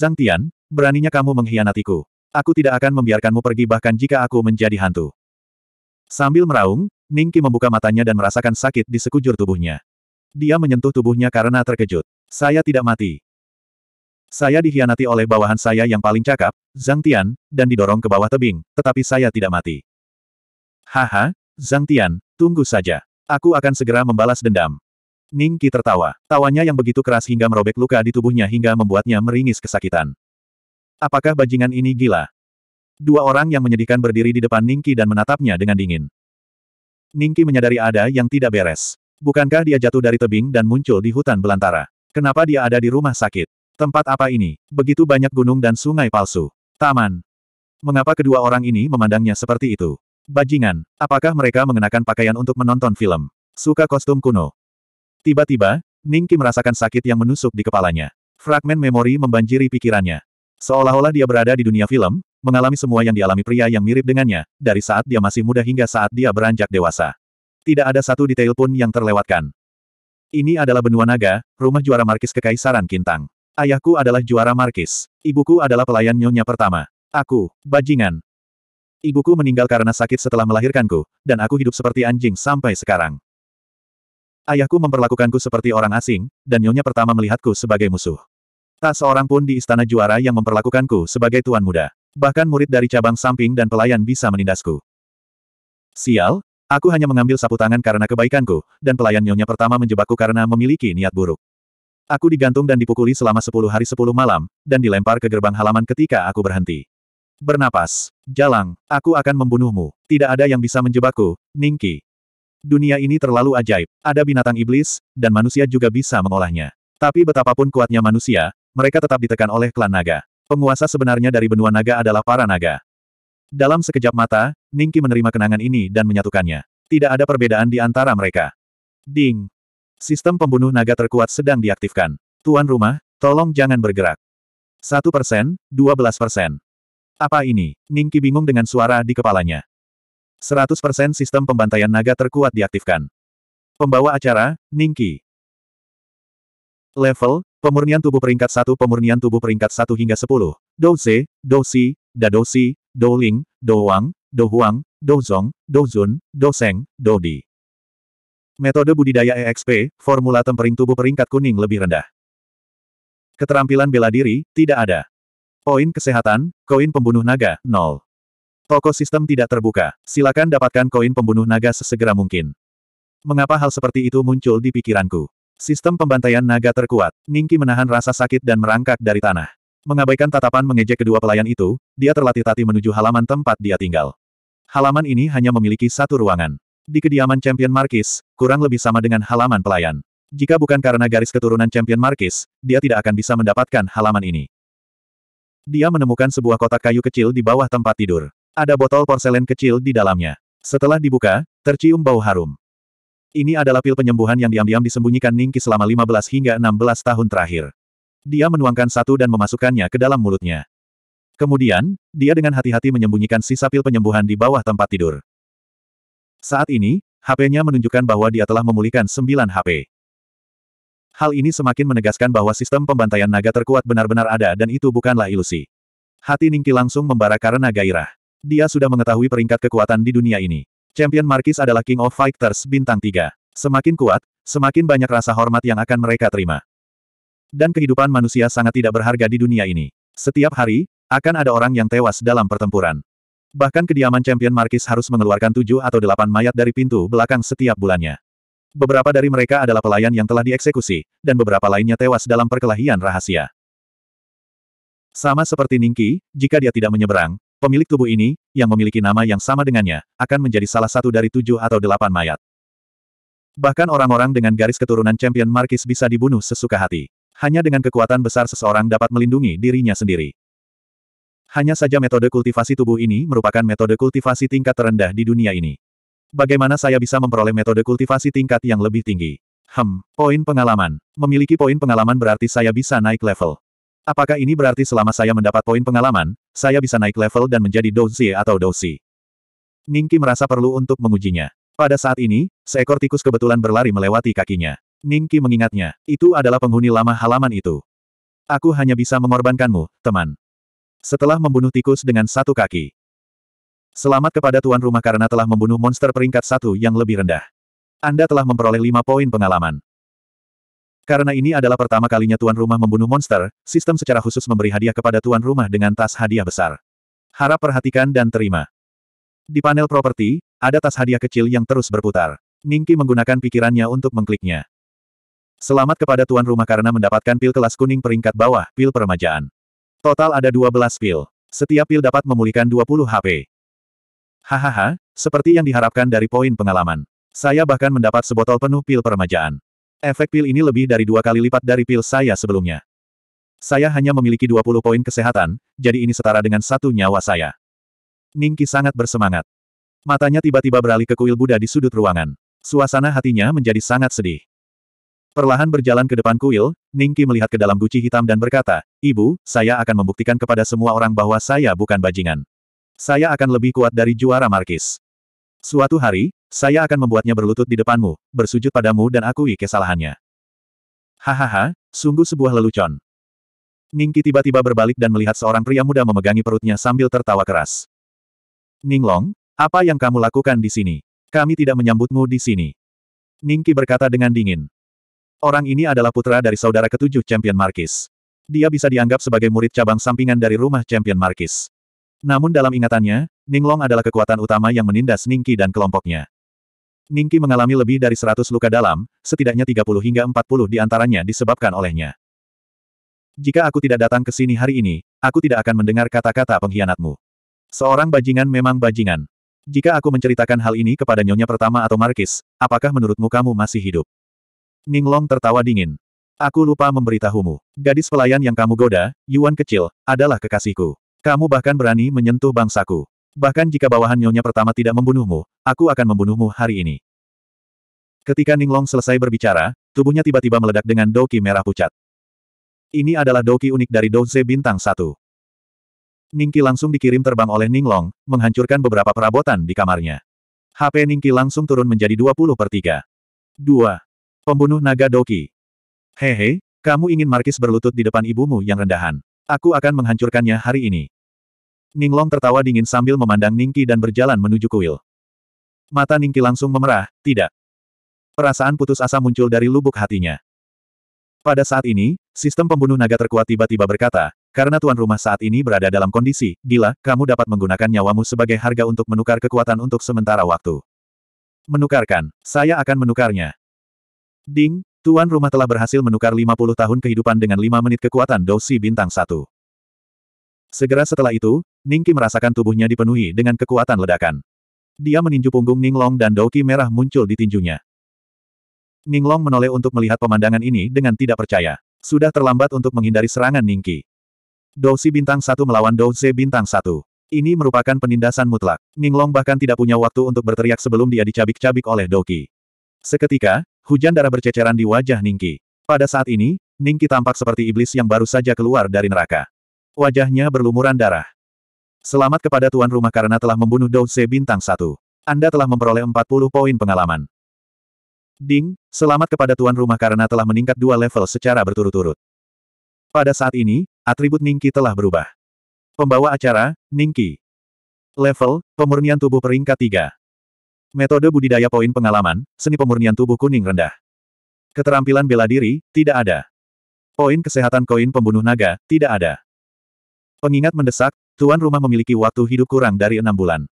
Zhang Tian, beraninya kamu mengkhianatiku. Aku tidak akan membiarkanmu pergi bahkan jika aku menjadi hantu. Sambil meraung, Ningki membuka matanya dan merasakan sakit di sekujur tubuhnya. Dia menyentuh tubuhnya karena terkejut. Saya tidak mati. Saya dikhianati oleh bawahan saya yang paling cakap, Zhang Tian, dan didorong ke bawah tebing, tetapi saya tidak mati. Haha, Zhang Tian, tunggu saja. Aku akan segera membalas dendam. Ning Qi tertawa. Tawanya yang begitu keras hingga merobek luka di tubuhnya hingga membuatnya meringis kesakitan. Apakah bajingan ini gila? Dua orang yang menyedihkan berdiri di depan Ning dan menatapnya dengan dingin. Ning menyadari ada yang tidak beres. Bukankah dia jatuh dari tebing dan muncul di hutan belantara? Kenapa dia ada di rumah sakit? Tempat apa ini? Begitu banyak gunung dan sungai palsu. Taman. Mengapa kedua orang ini memandangnya seperti itu? Bajingan, apakah mereka mengenakan pakaian untuk menonton film? Suka kostum kuno. Tiba-tiba, Ningki merasakan sakit yang menusuk di kepalanya. Fragmen memori membanjiri pikirannya. Seolah-olah dia berada di dunia film, mengalami semua yang dialami pria yang mirip dengannya, dari saat dia masih muda hingga saat dia beranjak dewasa. Tidak ada satu detail pun yang terlewatkan. Ini adalah benua naga, rumah juara markis kekaisaran Kintang. Ayahku adalah juara markis. Ibuku adalah pelayan nyonya pertama. Aku, bajingan. Ibuku meninggal karena sakit setelah melahirkanku, dan aku hidup seperti anjing sampai sekarang. Ayahku memperlakukanku seperti orang asing, dan nyonya pertama melihatku sebagai musuh. Tak seorang pun di istana juara yang memperlakukanku sebagai tuan muda. Bahkan murid dari cabang samping dan pelayan bisa menindasku. Sial, aku hanya mengambil sapu tangan karena kebaikanku, dan pelayan nyonya pertama menjebakku karena memiliki niat buruk. Aku digantung dan dipukuli selama sepuluh hari sepuluh malam, dan dilempar ke gerbang halaman ketika aku berhenti. Bernapas. Jalang, aku akan membunuhmu. Tidak ada yang bisa menjebakku, Ningki. Dunia ini terlalu ajaib. Ada binatang iblis, dan manusia juga bisa mengolahnya. Tapi betapapun kuatnya manusia, mereka tetap ditekan oleh klan naga. Penguasa sebenarnya dari benua naga adalah para naga. Dalam sekejap mata, Ningki menerima kenangan ini dan menyatukannya. Tidak ada perbedaan di antara mereka. Ding. Sistem pembunuh naga terkuat sedang diaktifkan. Tuan rumah, tolong jangan bergerak. Satu persen, dua belas persen. Apa ini? Ningki bingung dengan suara di kepalanya. 100% sistem pembantaian naga terkuat diaktifkan. Pembawa acara, Ningki. Level, pemurnian tubuh peringkat 1 Pemurnian tubuh peringkat 1 hingga 10. Douze, Douxi, Dadouxi, Douling, Douwang, Douhuang, Douzong, Douzun, Douseng, Doudi. Metode budidaya EXP, formula tempering tubuh peringkat kuning lebih rendah. Keterampilan bela diri, tidak ada. Poin kesehatan, koin pembunuh naga, 0. Toko sistem tidak terbuka. Silakan dapatkan koin pembunuh naga sesegera mungkin. Mengapa hal seperti itu muncul di pikiranku? Sistem pembantaian naga terkuat. Ningki menahan rasa sakit dan merangkak dari tanah. Mengabaikan tatapan mengejek kedua pelayan itu, dia terlatih tati menuju halaman tempat dia tinggal. Halaman ini hanya memiliki satu ruangan. Di kediaman Champion Markis, kurang lebih sama dengan halaman pelayan. Jika bukan karena garis keturunan Champion Markis, dia tidak akan bisa mendapatkan halaman ini. Dia menemukan sebuah kotak kayu kecil di bawah tempat tidur. Ada botol porselen kecil di dalamnya. Setelah dibuka, tercium bau harum. Ini adalah pil penyembuhan yang diam-diam disembunyikan Ningki selama 15 hingga 16 tahun terakhir. Dia menuangkan satu dan memasukkannya ke dalam mulutnya. Kemudian, dia dengan hati-hati menyembunyikan sisa pil penyembuhan di bawah tempat tidur. Saat ini, HP-nya menunjukkan bahwa dia telah memulihkan 9 HP. Hal ini semakin menegaskan bahwa sistem pembantaian naga terkuat benar-benar ada dan itu bukanlah ilusi. Hati Ningki langsung membara karena gairah. Dia sudah mengetahui peringkat kekuatan di dunia ini. Champion Markis adalah King of Fighters bintang 3. Semakin kuat, semakin banyak rasa hormat yang akan mereka terima. Dan kehidupan manusia sangat tidak berharga di dunia ini. Setiap hari, akan ada orang yang tewas dalam pertempuran. Bahkan kediaman Champion Markis harus mengeluarkan tujuh atau delapan mayat dari pintu belakang setiap bulannya. Beberapa dari mereka adalah pelayan yang telah dieksekusi, dan beberapa lainnya tewas dalam perkelahian rahasia. Sama seperti Ningki, jika dia tidak menyeberang, Pemilik tubuh ini, yang memiliki nama yang sama dengannya, akan menjadi salah satu dari tujuh atau delapan mayat. Bahkan orang-orang dengan garis keturunan champion Markis bisa dibunuh sesuka hati. Hanya dengan kekuatan besar seseorang dapat melindungi dirinya sendiri. Hanya saja metode kultivasi tubuh ini merupakan metode kultivasi tingkat terendah di dunia ini. Bagaimana saya bisa memperoleh metode kultivasi tingkat yang lebih tinggi? Hmm, poin pengalaman. Memiliki poin pengalaman berarti saya bisa naik level. Apakah ini berarti selama saya mendapat poin pengalaman, saya bisa naik level dan menjadi Douzi atau Douzi? Ningki merasa perlu untuk mengujinya. Pada saat ini, seekor tikus kebetulan berlari melewati kakinya. Ningki mengingatnya, itu adalah penghuni lama halaman itu. Aku hanya bisa mengorbankanmu, teman. Setelah membunuh tikus dengan satu kaki. Selamat kepada tuan rumah karena telah membunuh monster peringkat satu yang lebih rendah. Anda telah memperoleh lima poin pengalaman. Karena ini adalah pertama kalinya tuan rumah membunuh monster, sistem secara khusus memberi hadiah kepada tuan rumah dengan tas hadiah besar. Harap perhatikan dan terima. Di panel properti, ada tas hadiah kecil yang terus berputar. Ningki menggunakan pikirannya untuk mengkliknya. Selamat kepada tuan rumah karena mendapatkan pil kelas kuning peringkat bawah, pil peremajaan. Total ada 12 pil. Setiap pil dapat memulihkan 20 HP. Hahaha, seperti yang diharapkan dari poin pengalaman. Saya bahkan mendapat sebotol penuh pil peremajaan. Efek pil ini lebih dari dua kali lipat dari pil saya sebelumnya. Saya hanya memiliki 20 poin kesehatan, jadi ini setara dengan satu nyawa saya. Ningki sangat bersemangat. Matanya tiba-tiba beralih ke kuil Buddha di sudut ruangan. Suasana hatinya menjadi sangat sedih. Perlahan berjalan ke depan kuil, Ningki melihat ke dalam guci hitam dan berkata, Ibu, saya akan membuktikan kepada semua orang bahwa saya bukan bajingan. Saya akan lebih kuat dari juara Markis. Suatu hari, saya akan membuatnya berlutut di depanmu, bersujud padamu dan akui kesalahannya. Hahaha, sungguh sebuah lelucon. Ningki tiba-tiba berbalik dan melihat seorang pria muda memegangi perutnya sambil tertawa keras. Ninglong, apa yang kamu lakukan di sini? Kami tidak menyambutmu di sini. Ningki berkata dengan dingin. Orang ini adalah putra dari saudara ketujuh Champion Markis. Dia bisa dianggap sebagai murid cabang sampingan dari rumah Champion Markis. Namun dalam ingatannya, Ninglong adalah kekuatan utama yang menindas Ningki dan kelompoknya. Ningki mengalami lebih dari 100 luka dalam, setidaknya 30 hingga 40 di antaranya disebabkan olehnya. Jika aku tidak datang ke sini hari ini, aku tidak akan mendengar kata-kata pengkhianatmu. Seorang bajingan memang bajingan. Jika aku menceritakan hal ini kepada nyonya pertama atau Markis, apakah menurutmu kamu masih hidup? Ninglong tertawa dingin. Aku lupa memberitahumu. Gadis pelayan yang kamu goda, Yuan kecil, adalah kekasihku. Kamu bahkan berani menyentuh bangsaku. Bahkan jika bawahan nyonya pertama tidak membunuhmu, aku akan membunuhmu hari ini. Ketika Ninglong selesai berbicara, tubuhnya tiba-tiba meledak dengan doki merah pucat. Ini adalah doki unik dari Douze Bintang Satu. Ningki langsung dikirim terbang oleh Ninglong, menghancurkan beberapa perabotan di kamarnya. HP Ningki langsung turun menjadi 20 per 3. 2. Pembunuh naga doki. Hehe, kamu ingin Markis berlutut di depan ibumu yang rendahan. Aku akan menghancurkannya hari ini. Ninglong tertawa dingin sambil memandang Ningki dan berjalan menuju kuil. Mata Ningki langsung memerah, tidak. Perasaan putus asa muncul dari lubuk hatinya. Pada saat ini, sistem pembunuh naga terkuat tiba-tiba berkata, karena tuan rumah saat ini berada dalam kondisi, gila, kamu dapat menggunakan nyawamu sebagai harga untuk menukar kekuatan untuk sementara waktu. Menukarkan, saya akan menukarnya. Ding, tuan rumah telah berhasil menukar 50 tahun kehidupan dengan 5 menit kekuatan dosi bintang 1. Segera setelah itu, Ningki merasakan tubuhnya dipenuhi dengan kekuatan ledakan. Dia meninju punggung Ninglong dan Doki merah muncul di tinjunya. Ninglong menoleh untuk melihat pemandangan ini dengan tidak percaya. Sudah terlambat untuk menghindari serangan Ningki. Dosi bintang satu melawan Douze bintang satu. Ini merupakan penindasan mutlak. Ninglong bahkan tidak punya waktu untuk berteriak sebelum dia dicabik-cabik oleh Doki. Seketika, hujan darah berceceran di wajah Ningki. Pada saat ini, Ningki tampak seperti iblis yang baru saja keluar dari neraka. Wajahnya berlumuran darah. Selamat kepada tuan rumah karena telah membunuh Douze bintang satu. Anda telah memperoleh 40 poin pengalaman. Ding, selamat kepada tuan rumah karena telah meningkat dua level secara berturut-turut. Pada saat ini, atribut Ningki telah berubah. Pembawa acara, Ningki. Level, pemurnian tubuh peringkat 3. Metode budidaya poin pengalaman, seni pemurnian tubuh kuning rendah. Keterampilan bela diri, tidak ada. Poin kesehatan koin pembunuh naga, tidak ada. Pengingat mendesak, tuan rumah memiliki waktu hidup kurang dari enam bulan.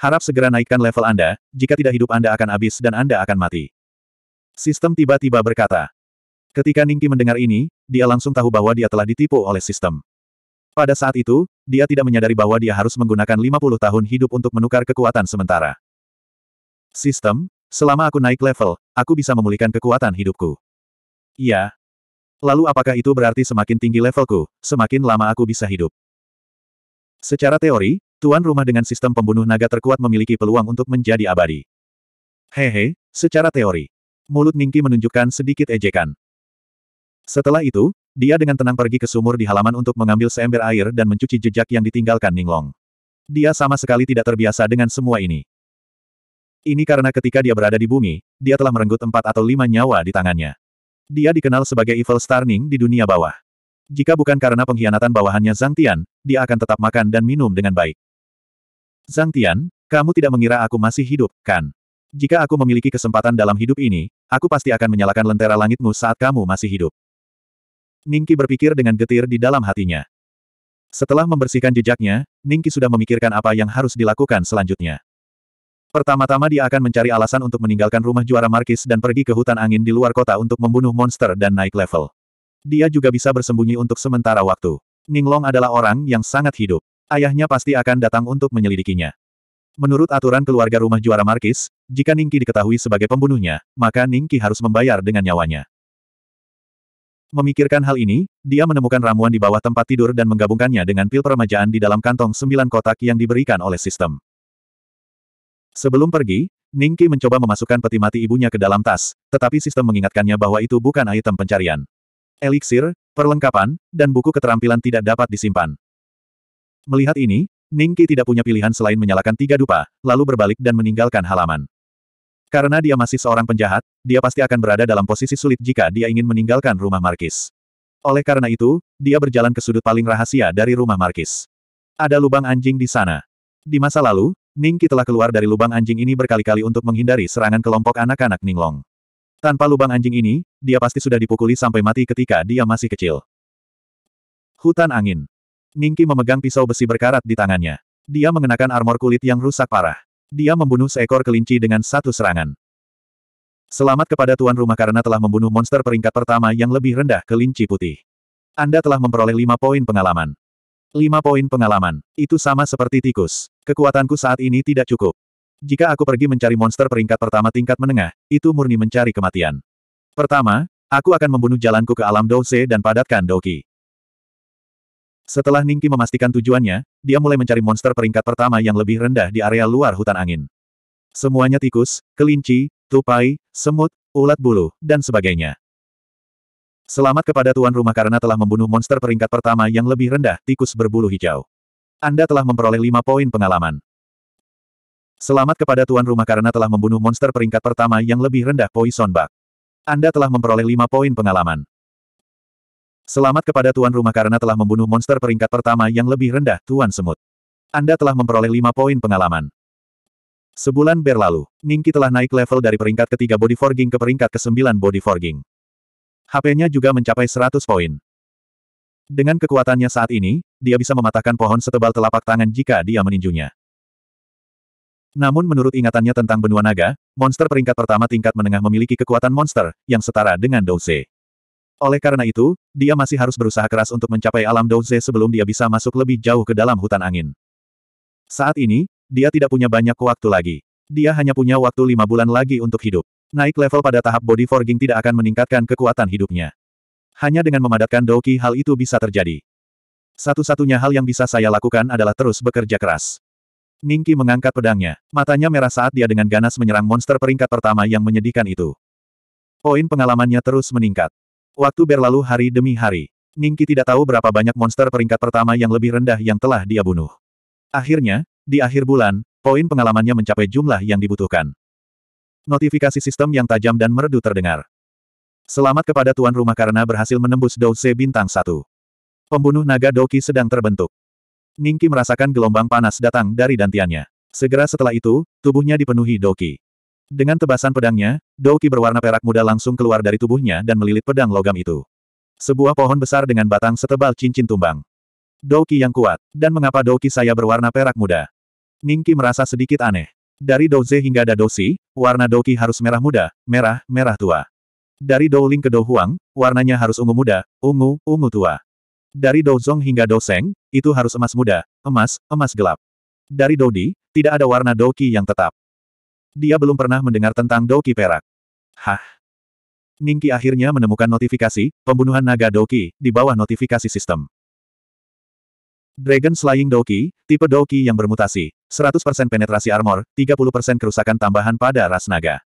Harap segera naikkan level Anda, jika tidak hidup Anda akan habis dan Anda akan mati. Sistem tiba-tiba berkata. Ketika Ningki mendengar ini, dia langsung tahu bahwa dia telah ditipu oleh sistem. Pada saat itu, dia tidak menyadari bahwa dia harus menggunakan 50 tahun hidup untuk menukar kekuatan sementara. Sistem, selama aku naik level, aku bisa memulihkan kekuatan hidupku. Iya, Lalu apakah itu berarti semakin tinggi levelku, semakin lama aku bisa hidup? Secara teori, tuan rumah dengan sistem pembunuh naga terkuat memiliki peluang untuk menjadi abadi. Hehe, secara teori. Mulut Ningki menunjukkan sedikit ejekan. Setelah itu, dia dengan tenang pergi ke sumur di halaman untuk mengambil seember air dan mencuci jejak yang ditinggalkan Ninglong. Dia sama sekali tidak terbiasa dengan semua ini. Ini karena ketika dia berada di bumi, dia telah merenggut empat atau lima nyawa di tangannya. Dia dikenal sebagai Evil Starning di dunia bawah. Jika bukan karena pengkhianatan bawahannya Zhang Tian, dia akan tetap makan dan minum dengan baik. Zhang Tian, kamu tidak mengira aku masih hidup, kan? Jika aku memiliki kesempatan dalam hidup ini, aku pasti akan menyalakan lentera langitmu saat kamu masih hidup. Ningki berpikir dengan getir di dalam hatinya. Setelah membersihkan jejaknya, Ningki sudah memikirkan apa yang harus dilakukan selanjutnya. Pertama-tama dia akan mencari alasan untuk meninggalkan rumah juara Markis dan pergi ke hutan angin di luar kota untuk membunuh monster dan naik level. Dia juga bisa bersembunyi untuk sementara waktu. Ninglong adalah orang yang sangat hidup. Ayahnya pasti akan datang untuk menyelidikinya. Menurut aturan keluarga rumah juara Markis, jika Ningki diketahui sebagai pembunuhnya, maka Ningki harus membayar dengan nyawanya. Memikirkan hal ini, dia menemukan ramuan di bawah tempat tidur dan menggabungkannya dengan pil peremajaan di dalam kantong sembilan kotak yang diberikan oleh sistem. Sebelum pergi, Ningki mencoba memasukkan peti mati ibunya ke dalam tas, tetapi sistem mengingatkannya bahwa itu bukan item pencarian. Eliksir, perlengkapan, dan buku keterampilan tidak dapat disimpan. Melihat ini, Ningki tidak punya pilihan selain menyalakan tiga dupa, lalu berbalik dan meninggalkan halaman. Karena dia masih seorang penjahat, dia pasti akan berada dalam posisi sulit jika dia ingin meninggalkan rumah Markis. Oleh karena itu, dia berjalan ke sudut paling rahasia dari rumah Markis. Ada lubang anjing di sana. Di masa lalu, Ning telah keluar dari lubang anjing ini berkali-kali untuk menghindari serangan kelompok anak-anak Ninglong. Tanpa lubang anjing ini, dia pasti sudah dipukuli sampai mati ketika dia masih kecil. Hutan angin. Ningki memegang pisau besi berkarat di tangannya. Dia mengenakan armor kulit yang rusak parah. Dia membunuh seekor kelinci dengan satu serangan. Selamat kepada tuan rumah karena telah membunuh monster peringkat pertama yang lebih rendah kelinci putih. Anda telah memperoleh 5 poin pengalaman. 5 poin pengalaman, itu sama seperti tikus. Kekuatanku saat ini tidak cukup. Jika aku pergi mencari monster peringkat pertama tingkat menengah, itu murni mencari kematian. Pertama, aku akan membunuh jalanku ke alam Douse dan padatkan Doki. Setelah Ningki memastikan tujuannya, dia mulai mencari monster peringkat pertama yang lebih rendah di area luar hutan angin. Semuanya tikus, kelinci, tupai, semut, ulat bulu, dan sebagainya. Selamat kepada tuan rumah karena telah membunuh monster peringkat pertama yang lebih rendah, tikus berbulu hijau. Anda telah memperoleh lima poin pengalaman. Selamat kepada tuan rumah karena telah membunuh monster peringkat pertama yang lebih rendah Poison Bug. Anda telah memperoleh lima poin pengalaman. Selamat kepada tuan rumah karena telah membunuh monster peringkat pertama yang lebih rendah Tuan Semut. Anda telah memperoleh lima poin pengalaman. Sebulan berlalu, Ningki telah naik level dari peringkat ketiga body forging ke peringkat ke-9 body forging. HP-nya juga mencapai 100 poin. Dengan kekuatannya saat ini, dia bisa mematahkan pohon setebal telapak tangan jika dia meninjunya. Namun menurut ingatannya tentang benua naga, monster peringkat pertama tingkat menengah memiliki kekuatan monster, yang setara dengan Douze. Oleh karena itu, dia masih harus berusaha keras untuk mencapai alam Douze sebelum dia bisa masuk lebih jauh ke dalam hutan angin. Saat ini, dia tidak punya banyak waktu lagi. Dia hanya punya waktu lima bulan lagi untuk hidup. Naik level pada tahap body forging tidak akan meningkatkan kekuatan hidupnya. Hanya dengan memadatkan Doki hal itu bisa terjadi. Satu-satunya hal yang bisa saya lakukan adalah terus bekerja keras. Ningki mengangkat pedangnya. Matanya merah saat dia dengan ganas menyerang monster peringkat pertama yang menyedihkan itu. Poin pengalamannya terus meningkat. Waktu berlalu hari demi hari. Ningki tidak tahu berapa banyak monster peringkat pertama yang lebih rendah yang telah dia bunuh. Akhirnya, di akhir bulan, poin pengalamannya mencapai jumlah yang dibutuhkan. Notifikasi sistem yang tajam dan merdu terdengar. Selamat kepada tuan rumah karena berhasil menembus Douze bintang satu. Pembunuh naga Doki sedang terbentuk. Ningki merasakan gelombang panas datang dari dantiannya. Segera setelah itu, tubuhnya dipenuhi Doki. Dengan tebasan pedangnya, Doki berwarna perak muda langsung keluar dari tubuhnya dan melilit pedang logam itu. Sebuah pohon besar dengan batang setebal cincin tumbang. Doki yang kuat, dan mengapa Doki saya berwarna perak muda? Ningki merasa sedikit aneh. Dari Douze hingga Dadosi, warna Doki harus merah muda, merah, merah tua. Dari Douling ke Douhuang, warnanya harus ungu muda, ungu, ungu tua. Dari Douzong hingga Douseng, itu harus emas muda, emas, emas gelap. Dari Doudi, tidak ada warna doki yang tetap. Dia belum pernah mendengar tentang doki perak. Hah. Ningki akhirnya menemukan notifikasi, pembunuhan naga Doki, di bawah notifikasi sistem. Dragon Slaying Doki, tipe Doki yang bermutasi, 100% penetrasi armor, 30% kerusakan tambahan pada ras naga.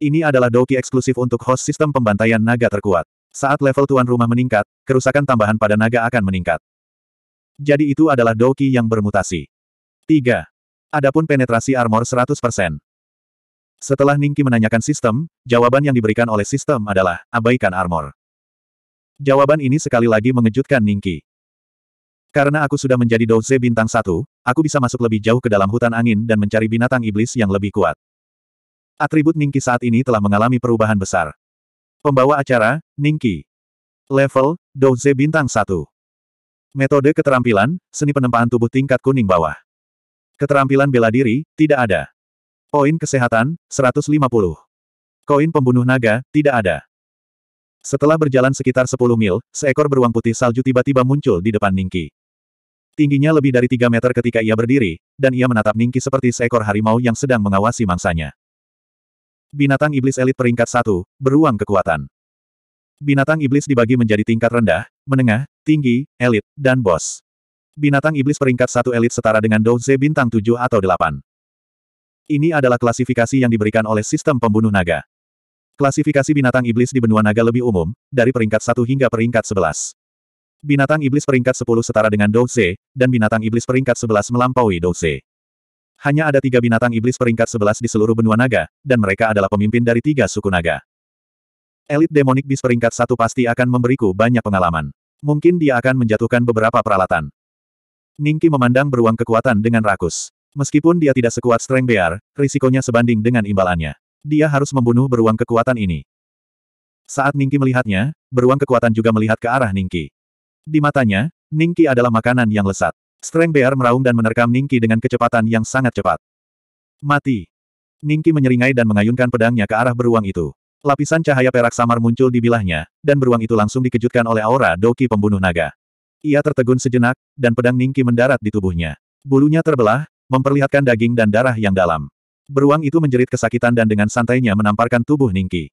Ini adalah Douki eksklusif untuk host sistem pembantaian naga terkuat. Saat level tuan rumah meningkat, kerusakan tambahan pada naga akan meningkat. Jadi itu adalah Douki yang bermutasi. 3. Adapun penetrasi armor 100%. Setelah Ningki menanyakan sistem, jawaban yang diberikan oleh sistem adalah, abaikan armor. Jawaban ini sekali lagi mengejutkan Ningki. Karena aku sudah menjadi Douze bintang satu, aku bisa masuk lebih jauh ke dalam hutan angin dan mencari binatang iblis yang lebih kuat. Atribut Ningki saat ini telah mengalami perubahan besar. Pembawa acara, Ningki. Level, Douze Bintang 1. Metode keterampilan, seni penempaan tubuh tingkat kuning bawah. Keterampilan bela diri, tidak ada. Poin kesehatan, 150. Koin pembunuh naga, tidak ada. Setelah berjalan sekitar 10 mil, seekor beruang putih salju tiba-tiba muncul di depan Ningki. Tingginya lebih dari 3 meter ketika ia berdiri, dan ia menatap Ningki seperti seekor harimau yang sedang mengawasi mangsanya. Binatang iblis elit peringkat satu, beruang kekuatan. Binatang iblis dibagi menjadi tingkat rendah, menengah, tinggi, elit, dan bos. Binatang iblis peringkat satu elit setara dengan Douze bintang tujuh atau delapan. Ini adalah klasifikasi yang diberikan oleh sistem pembunuh naga. Klasifikasi binatang iblis di benua naga lebih umum, dari peringkat satu hingga peringkat sebelas. Binatang iblis peringkat sepuluh setara dengan Douze, dan binatang iblis peringkat sebelas melampaui Douze hanya ada tiga binatang iblis peringkat sebelas di seluruh benua naga, dan mereka adalah pemimpin dari tiga suku naga. Elit demonik bis peringkat satu pasti akan memberiku banyak pengalaman. Mungkin dia akan menjatuhkan beberapa peralatan. Ningki memandang beruang kekuatan dengan rakus. Meskipun dia tidak sekuat Strength Bear, risikonya sebanding dengan imbalannya. Dia harus membunuh beruang kekuatan ini. Saat Ningki melihatnya, beruang kekuatan juga melihat ke arah Ningki. Di matanya, Ningki adalah makanan yang lesat. Streng Bear meraung dan menerkam Ningki dengan kecepatan yang sangat cepat. Mati. Ningki menyeringai dan mengayunkan pedangnya ke arah beruang itu. Lapisan cahaya perak samar muncul di bilahnya, dan beruang itu langsung dikejutkan oleh aura Doki pembunuh naga. Ia tertegun sejenak, dan pedang Ningki mendarat di tubuhnya. Bulunya terbelah, memperlihatkan daging dan darah yang dalam. Beruang itu menjerit kesakitan dan dengan santainya menamparkan tubuh Ningki.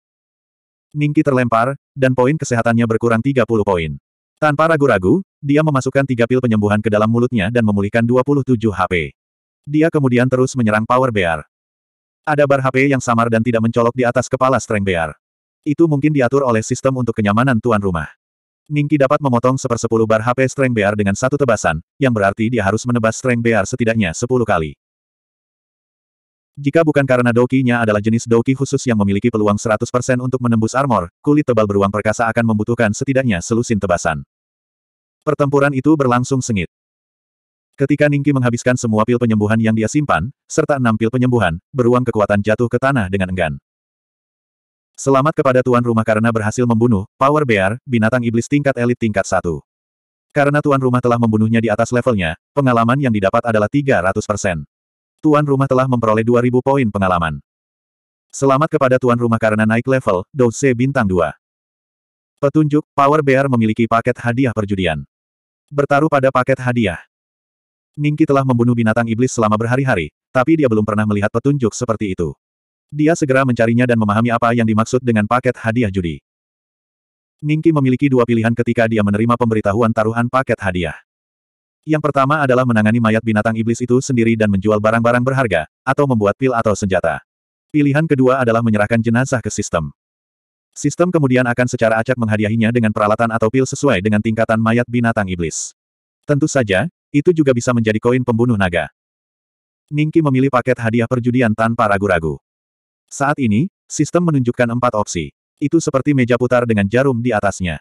Ningki terlempar, dan poin kesehatannya berkurang 30 poin. Tanpa ragu-ragu, dia memasukkan tiga pil penyembuhan ke dalam mulutnya dan memulihkan 27 HP. Dia kemudian terus menyerang Power Bear. Ada bar HP yang samar dan tidak mencolok di atas kepala Strength Bear. Itu mungkin diatur oleh sistem untuk kenyamanan tuan rumah. Ningki dapat memotong sepersepuluh bar HP Strength Bear dengan satu tebasan, yang berarti dia harus menebas Strength Bear setidaknya sepuluh kali. Jika bukan karena dokinya adalah jenis doki khusus yang memiliki peluang 100% untuk menembus armor, kulit tebal beruang perkasa akan membutuhkan setidaknya selusin tebasan. Pertempuran itu berlangsung sengit. Ketika Ningki menghabiskan semua pil penyembuhan yang dia simpan, serta enam pil penyembuhan, beruang kekuatan jatuh ke tanah dengan enggan. Selamat kepada tuan rumah karena berhasil membunuh, Power Bear, binatang iblis tingkat elit tingkat 1. Karena tuan rumah telah membunuhnya di atas levelnya, pengalaman yang didapat adalah 300%. Tuan rumah telah memperoleh 2000 poin pengalaman. Selamat kepada tuan rumah karena naik level, Douce bintang 2. Petunjuk, Power Bear memiliki paket hadiah perjudian. Bertaruh pada paket hadiah. Ningki telah membunuh binatang iblis selama berhari-hari, tapi dia belum pernah melihat petunjuk seperti itu. Dia segera mencarinya dan memahami apa yang dimaksud dengan paket hadiah judi. Ningki memiliki dua pilihan ketika dia menerima pemberitahuan taruhan paket hadiah. Yang pertama adalah menangani mayat binatang iblis itu sendiri dan menjual barang-barang berharga, atau membuat pil atau senjata. Pilihan kedua adalah menyerahkan jenazah ke sistem. Sistem kemudian akan secara acak menghadiahinya dengan peralatan atau pil sesuai dengan tingkatan mayat binatang iblis. Tentu saja, itu juga bisa menjadi koin pembunuh naga. Ningki memilih paket hadiah perjudian tanpa ragu-ragu. Saat ini, sistem menunjukkan empat opsi. Itu seperti meja putar dengan jarum di atasnya.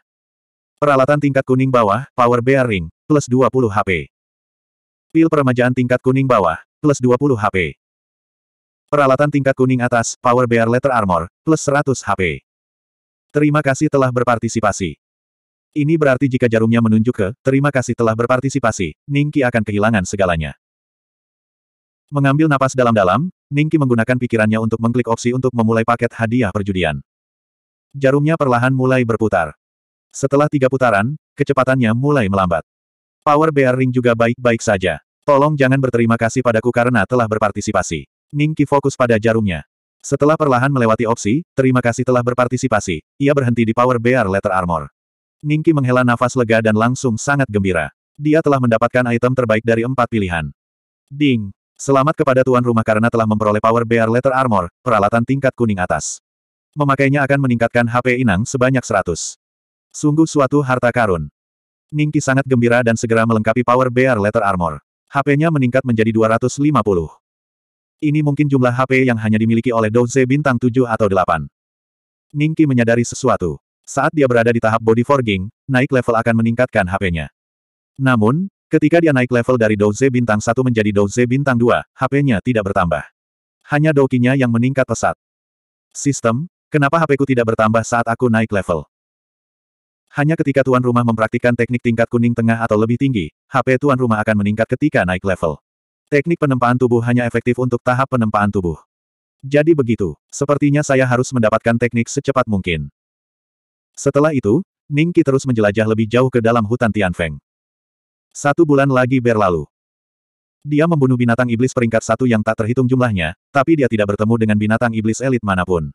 Peralatan tingkat kuning bawah, power bearing, plus 20 HP. Pil peremajaan tingkat kuning bawah, plus 20 HP. Peralatan tingkat kuning atas, power bear letter armor, plus 100 HP. Terima kasih telah berpartisipasi. Ini berarti jika jarumnya menunjuk ke, terima kasih telah berpartisipasi, Ningki akan kehilangan segalanya. Mengambil napas dalam-dalam, Ningki menggunakan pikirannya untuk mengklik opsi untuk memulai paket hadiah perjudian. Jarumnya perlahan mulai berputar. Setelah tiga putaran, kecepatannya mulai melambat. Power bearing juga baik-baik saja. Tolong jangan berterima kasih padaku karena telah berpartisipasi. Ningki fokus pada jarumnya. Setelah perlahan melewati opsi, terima kasih telah berpartisipasi. Ia berhenti di Power Bear Letter Armor. Ningki menghela nafas lega dan langsung sangat gembira. Dia telah mendapatkan item terbaik dari empat pilihan. Ding! Selamat kepada tuan rumah karena telah memperoleh Power Bear Letter Armor, peralatan tingkat kuning atas. Memakainya akan meningkatkan HP Inang sebanyak 100. Sungguh suatu harta karun. Ningki sangat gembira dan segera melengkapi Power Bear Letter Armor. HP-nya meningkat menjadi 250. Ini mungkin jumlah HP yang hanya dimiliki oleh Douze bintang 7 atau 8. Ningki menyadari sesuatu. Saat dia berada di tahap body forging, naik level akan meningkatkan HP-nya. Namun, ketika dia naik level dari Douze bintang 1 menjadi Douze bintang 2, HP-nya tidak bertambah. Hanya dokinya yang meningkat pesat. Sistem, kenapa HP-ku tidak bertambah saat aku naik level? Hanya ketika tuan rumah mempraktikkan teknik tingkat kuning tengah atau lebih tinggi, HP tuan rumah akan meningkat ketika naik level. Teknik penempaan tubuh hanya efektif untuk tahap penempaan tubuh. Jadi begitu, sepertinya saya harus mendapatkan teknik secepat mungkin. Setelah itu, Ningki terus menjelajah lebih jauh ke dalam hutan Tianfeng. Satu bulan lagi berlalu. Dia membunuh binatang iblis peringkat satu yang tak terhitung jumlahnya, tapi dia tidak bertemu dengan binatang iblis elit manapun.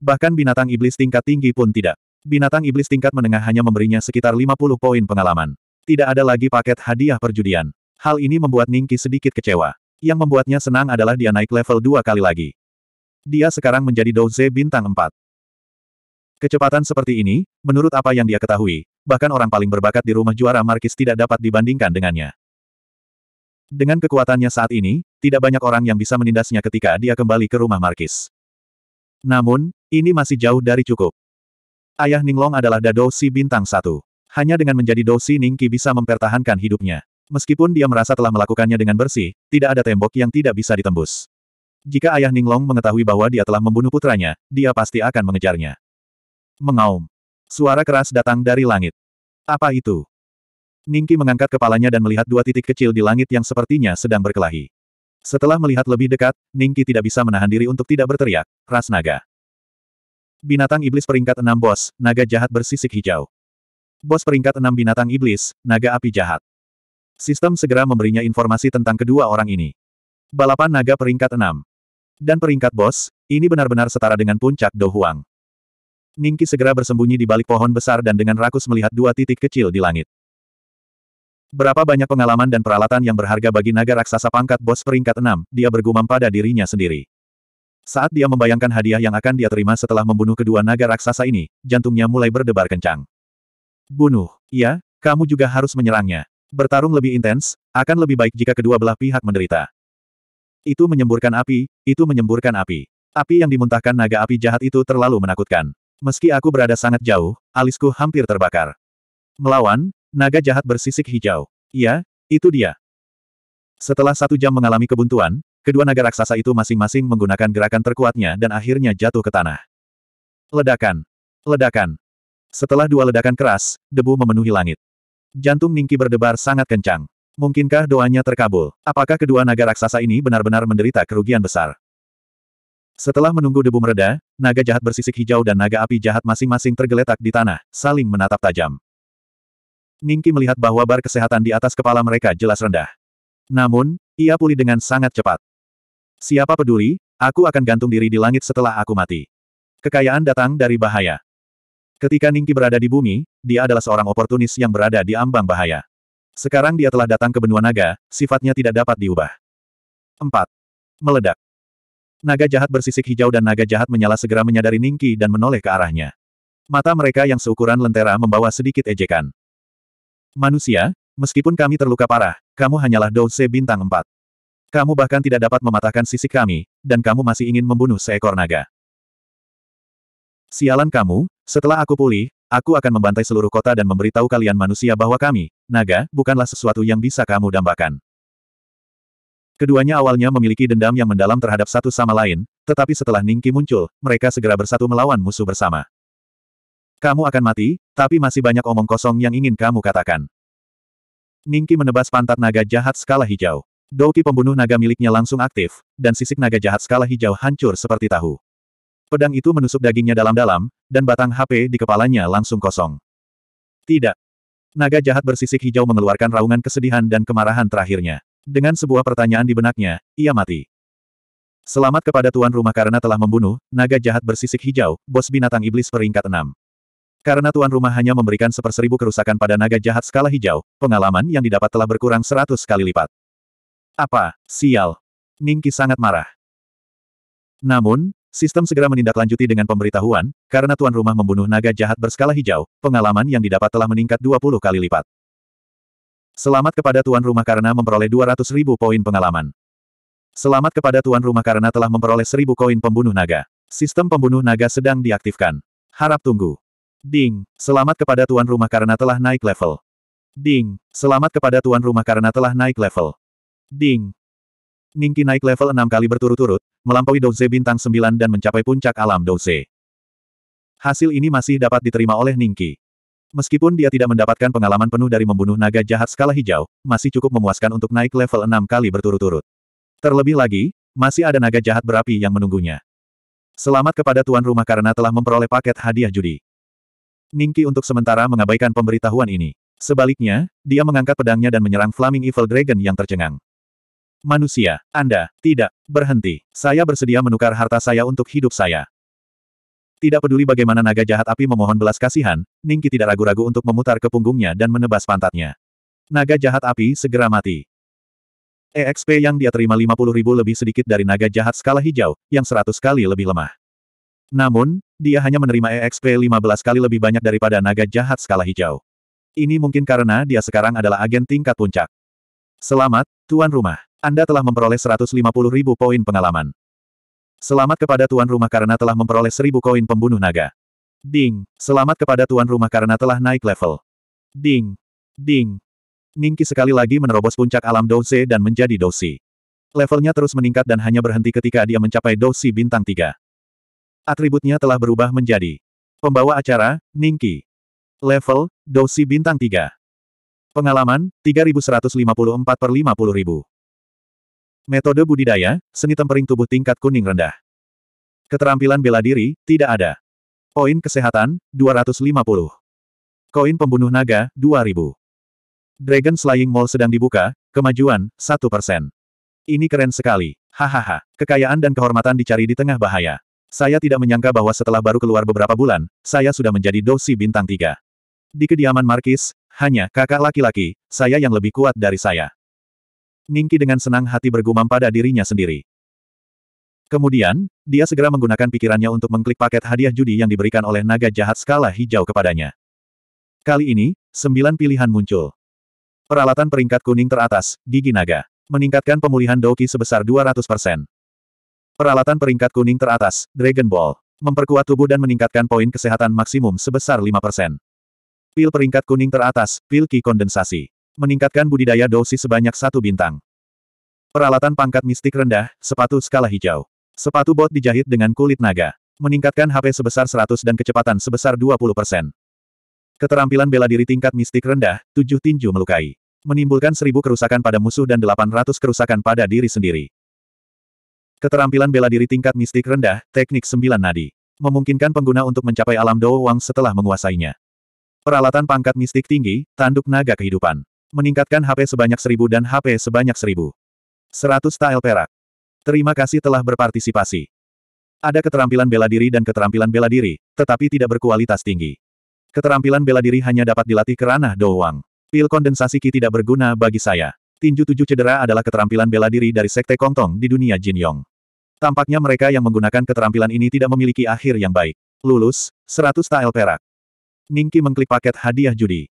Bahkan binatang iblis tingkat tinggi pun tidak. Binatang iblis tingkat menengah hanya memberinya sekitar 50 poin pengalaman. Tidak ada lagi paket hadiah perjudian. Hal ini membuat Ningki sedikit kecewa. Yang membuatnya senang adalah dia naik level dua kali lagi. Dia sekarang menjadi Douze bintang empat. Kecepatan seperti ini, menurut apa yang dia ketahui, bahkan orang paling berbakat di rumah juara Markis tidak dapat dibandingkan dengannya. Dengan kekuatannya saat ini, tidak banyak orang yang bisa menindasnya ketika dia kembali ke rumah Markis. Namun, ini masih jauh dari cukup. Ayah Ninglong adalah Dadosi bintang satu. Hanya dengan menjadi Dosi Ningki bisa mempertahankan hidupnya. Meskipun dia merasa telah melakukannya dengan bersih, tidak ada tembok yang tidak bisa ditembus. Jika ayah Ninglong mengetahui bahwa dia telah membunuh putranya, dia pasti akan mengejarnya. Mengaum. Suara keras datang dari langit. Apa itu? Ningki mengangkat kepalanya dan melihat dua titik kecil di langit yang sepertinya sedang berkelahi. Setelah melihat lebih dekat, Ningki tidak bisa menahan diri untuk tidak berteriak, ras naga. Binatang iblis peringkat enam bos, naga jahat bersisik hijau. Bos peringkat enam binatang iblis, naga api jahat. Sistem segera memberinya informasi tentang kedua orang ini. Balapan naga peringkat 6. Dan peringkat bos, ini benar-benar setara dengan puncak Do Huang. Ningki segera bersembunyi di balik pohon besar dan dengan rakus melihat dua titik kecil di langit. Berapa banyak pengalaman dan peralatan yang berharga bagi naga raksasa pangkat bos peringkat 6, dia bergumam pada dirinya sendiri. Saat dia membayangkan hadiah yang akan dia terima setelah membunuh kedua naga raksasa ini, jantungnya mulai berdebar kencang. Bunuh, ya, kamu juga harus menyerangnya. Bertarung lebih intens, akan lebih baik jika kedua belah pihak menderita. Itu menyemburkan api, itu menyemburkan api. Api yang dimuntahkan naga api jahat itu terlalu menakutkan. Meski aku berada sangat jauh, alisku hampir terbakar. Melawan, naga jahat bersisik hijau. Iya, itu dia. Setelah satu jam mengalami kebuntuan, kedua naga raksasa itu masing-masing menggunakan gerakan terkuatnya dan akhirnya jatuh ke tanah. Ledakan. Ledakan. Setelah dua ledakan keras, debu memenuhi langit. Jantung Ningki berdebar sangat kencang. Mungkinkah doanya terkabul? Apakah kedua naga raksasa ini benar-benar menderita kerugian besar? Setelah menunggu debu mereda, naga jahat bersisik hijau dan naga api jahat masing-masing tergeletak di tanah, saling menatap tajam. Ningki melihat bahwa bar kesehatan di atas kepala mereka jelas rendah. Namun, ia pulih dengan sangat cepat. Siapa peduli, aku akan gantung diri di langit setelah aku mati. Kekayaan datang dari bahaya. Ketika Ningki berada di bumi, dia adalah seorang oportunis yang berada di ambang bahaya. Sekarang dia telah datang ke benua naga, sifatnya tidak dapat diubah. 4. Meledak. Naga jahat bersisik hijau dan naga jahat menyala segera menyadari Ningki dan menoleh ke arahnya. Mata mereka yang seukuran lentera membawa sedikit ejekan. Manusia, meskipun kami terluka parah, kamu hanyalah Douce bintang 4. Kamu bahkan tidak dapat mematahkan sisik kami, dan kamu masih ingin membunuh seekor naga. Sialan kamu, setelah aku pulih, aku akan membantai seluruh kota dan memberitahu kalian manusia bahwa kami, naga, bukanlah sesuatu yang bisa kamu dambakan. Keduanya awalnya memiliki dendam yang mendalam terhadap satu sama lain, tetapi setelah Ningki muncul, mereka segera bersatu melawan musuh bersama. Kamu akan mati, tapi masih banyak omong kosong yang ingin kamu katakan. Ningki menebas pantat naga jahat skala hijau. Douki pembunuh naga miliknya langsung aktif, dan sisik naga jahat skala hijau hancur seperti tahu. Pedang itu menusuk dagingnya dalam-dalam, dan batang HP di kepalanya langsung kosong. Tidak. Naga jahat bersisik hijau mengeluarkan raungan kesedihan dan kemarahan terakhirnya. Dengan sebuah pertanyaan di benaknya, ia mati. Selamat kepada tuan rumah karena telah membunuh, naga jahat bersisik hijau, bos binatang iblis peringkat enam. Karena tuan rumah hanya memberikan seperseribu kerusakan pada naga jahat skala hijau, pengalaman yang didapat telah berkurang seratus kali lipat. Apa? Sial. Ningki sangat marah. Namun, Sistem segera menindaklanjuti dengan pemberitahuan, karena tuan rumah membunuh naga jahat berskala hijau, pengalaman yang didapat telah meningkat 20 kali lipat. Selamat kepada tuan rumah karena memperoleh 200 ribu poin pengalaman. Selamat kepada tuan rumah karena telah memperoleh 1000 koin pembunuh naga. Sistem pembunuh naga sedang diaktifkan. Harap tunggu. Ding, selamat kepada tuan rumah karena telah naik level. Ding, selamat kepada tuan rumah karena telah naik level. Ding. Ningki naik level 6 kali berturut-turut, melampaui Douze bintang 9 dan mencapai puncak alam Douze. Hasil ini masih dapat diterima oleh Ningki. Meskipun dia tidak mendapatkan pengalaman penuh dari membunuh naga jahat skala hijau, masih cukup memuaskan untuk naik level 6 kali berturut-turut. Terlebih lagi, masih ada naga jahat berapi yang menunggunya. Selamat kepada tuan rumah karena telah memperoleh paket hadiah judi. Ningki untuk sementara mengabaikan pemberitahuan ini. Sebaliknya, dia mengangkat pedangnya dan menyerang Flaming Evil Dragon yang tercengang. Manusia, Anda, tidak, berhenti. Saya bersedia menukar harta saya untuk hidup saya. Tidak peduli bagaimana naga jahat api memohon belas kasihan, Ningki tidak ragu-ragu untuk memutar ke punggungnya dan menebas pantatnya. Naga jahat api segera mati. EXP yang dia terima 50 ribu lebih sedikit dari naga jahat skala hijau, yang 100 kali lebih lemah. Namun, dia hanya menerima EXP 15 kali lebih banyak daripada naga jahat skala hijau. Ini mungkin karena dia sekarang adalah agen tingkat puncak. Selamat, Tuan Rumah. Anda telah memperoleh 150 ribu poin pengalaman. Selamat kepada tuan rumah karena telah memperoleh 1000 koin pembunuh naga. Ding, selamat kepada tuan rumah karena telah naik level. Ding, ding. Ningki sekali lagi menerobos puncak alam Douze dan menjadi Dosi. Levelnya terus meningkat dan hanya berhenti ketika dia mencapai Dosi bintang 3. Atributnya telah berubah menjadi Pembawa acara, Ningki. Level, Dosi bintang 3. Pengalaman, 3154 per 50 ribu. Metode budidaya, seni tempering tubuh tingkat kuning rendah. Keterampilan bela diri, tidak ada. Poin kesehatan, 250. Koin pembunuh naga, 2000. Dragon Slaying Mall sedang dibuka, kemajuan, 1%. Ini keren sekali. Hahaha, kekayaan dan kehormatan dicari di tengah bahaya. Saya tidak menyangka bahwa setelah baru keluar beberapa bulan, saya sudah menjadi dosi bintang 3. Di kediaman Markis, hanya kakak laki-laki, saya yang lebih kuat dari saya. Ningki dengan senang hati bergumam pada dirinya sendiri. Kemudian, dia segera menggunakan pikirannya untuk mengklik paket hadiah judi yang diberikan oleh naga jahat skala hijau kepadanya. Kali ini, sembilan pilihan muncul. Peralatan peringkat kuning teratas, gigi naga. Meningkatkan pemulihan Doki sebesar 200%. Peralatan peringkat kuning teratas, Dragon Ball. Memperkuat tubuh dan meningkatkan poin kesehatan maksimum sebesar 5%. Pil peringkat kuning teratas, pil ki kondensasi meningkatkan budidaya dosis sebanyak satu bintang. Peralatan pangkat mistik rendah, sepatu skala hijau. Sepatu bot dijahit dengan kulit naga. Meningkatkan HP sebesar 100 dan kecepatan sebesar 20%. Keterampilan bela diri tingkat mistik rendah, 7 tinju melukai. Menimbulkan 1000 kerusakan pada musuh dan 800 kerusakan pada diri sendiri. Keterampilan bela diri tingkat mistik rendah, teknik sembilan nadi. Memungkinkan pengguna untuk mencapai alam Dou Wang setelah menguasainya. Peralatan pangkat mistik tinggi, tanduk naga kehidupan. Meningkatkan HP sebanyak seribu dan HP sebanyak seribu. Seratus tael perak. Terima kasih telah berpartisipasi. Ada keterampilan bela diri dan keterampilan bela diri, tetapi tidak berkualitas tinggi. Keterampilan bela diri hanya dapat dilatih ke ranah doang. Pil kondensasi Ki tidak berguna bagi saya. Tinju tujuh cedera adalah keterampilan bela diri dari sekte Kongtong di dunia Jin Yong. Tampaknya mereka yang menggunakan keterampilan ini tidak memiliki akhir yang baik. Lulus, 100 tael perak. Ningki mengklik paket hadiah judi.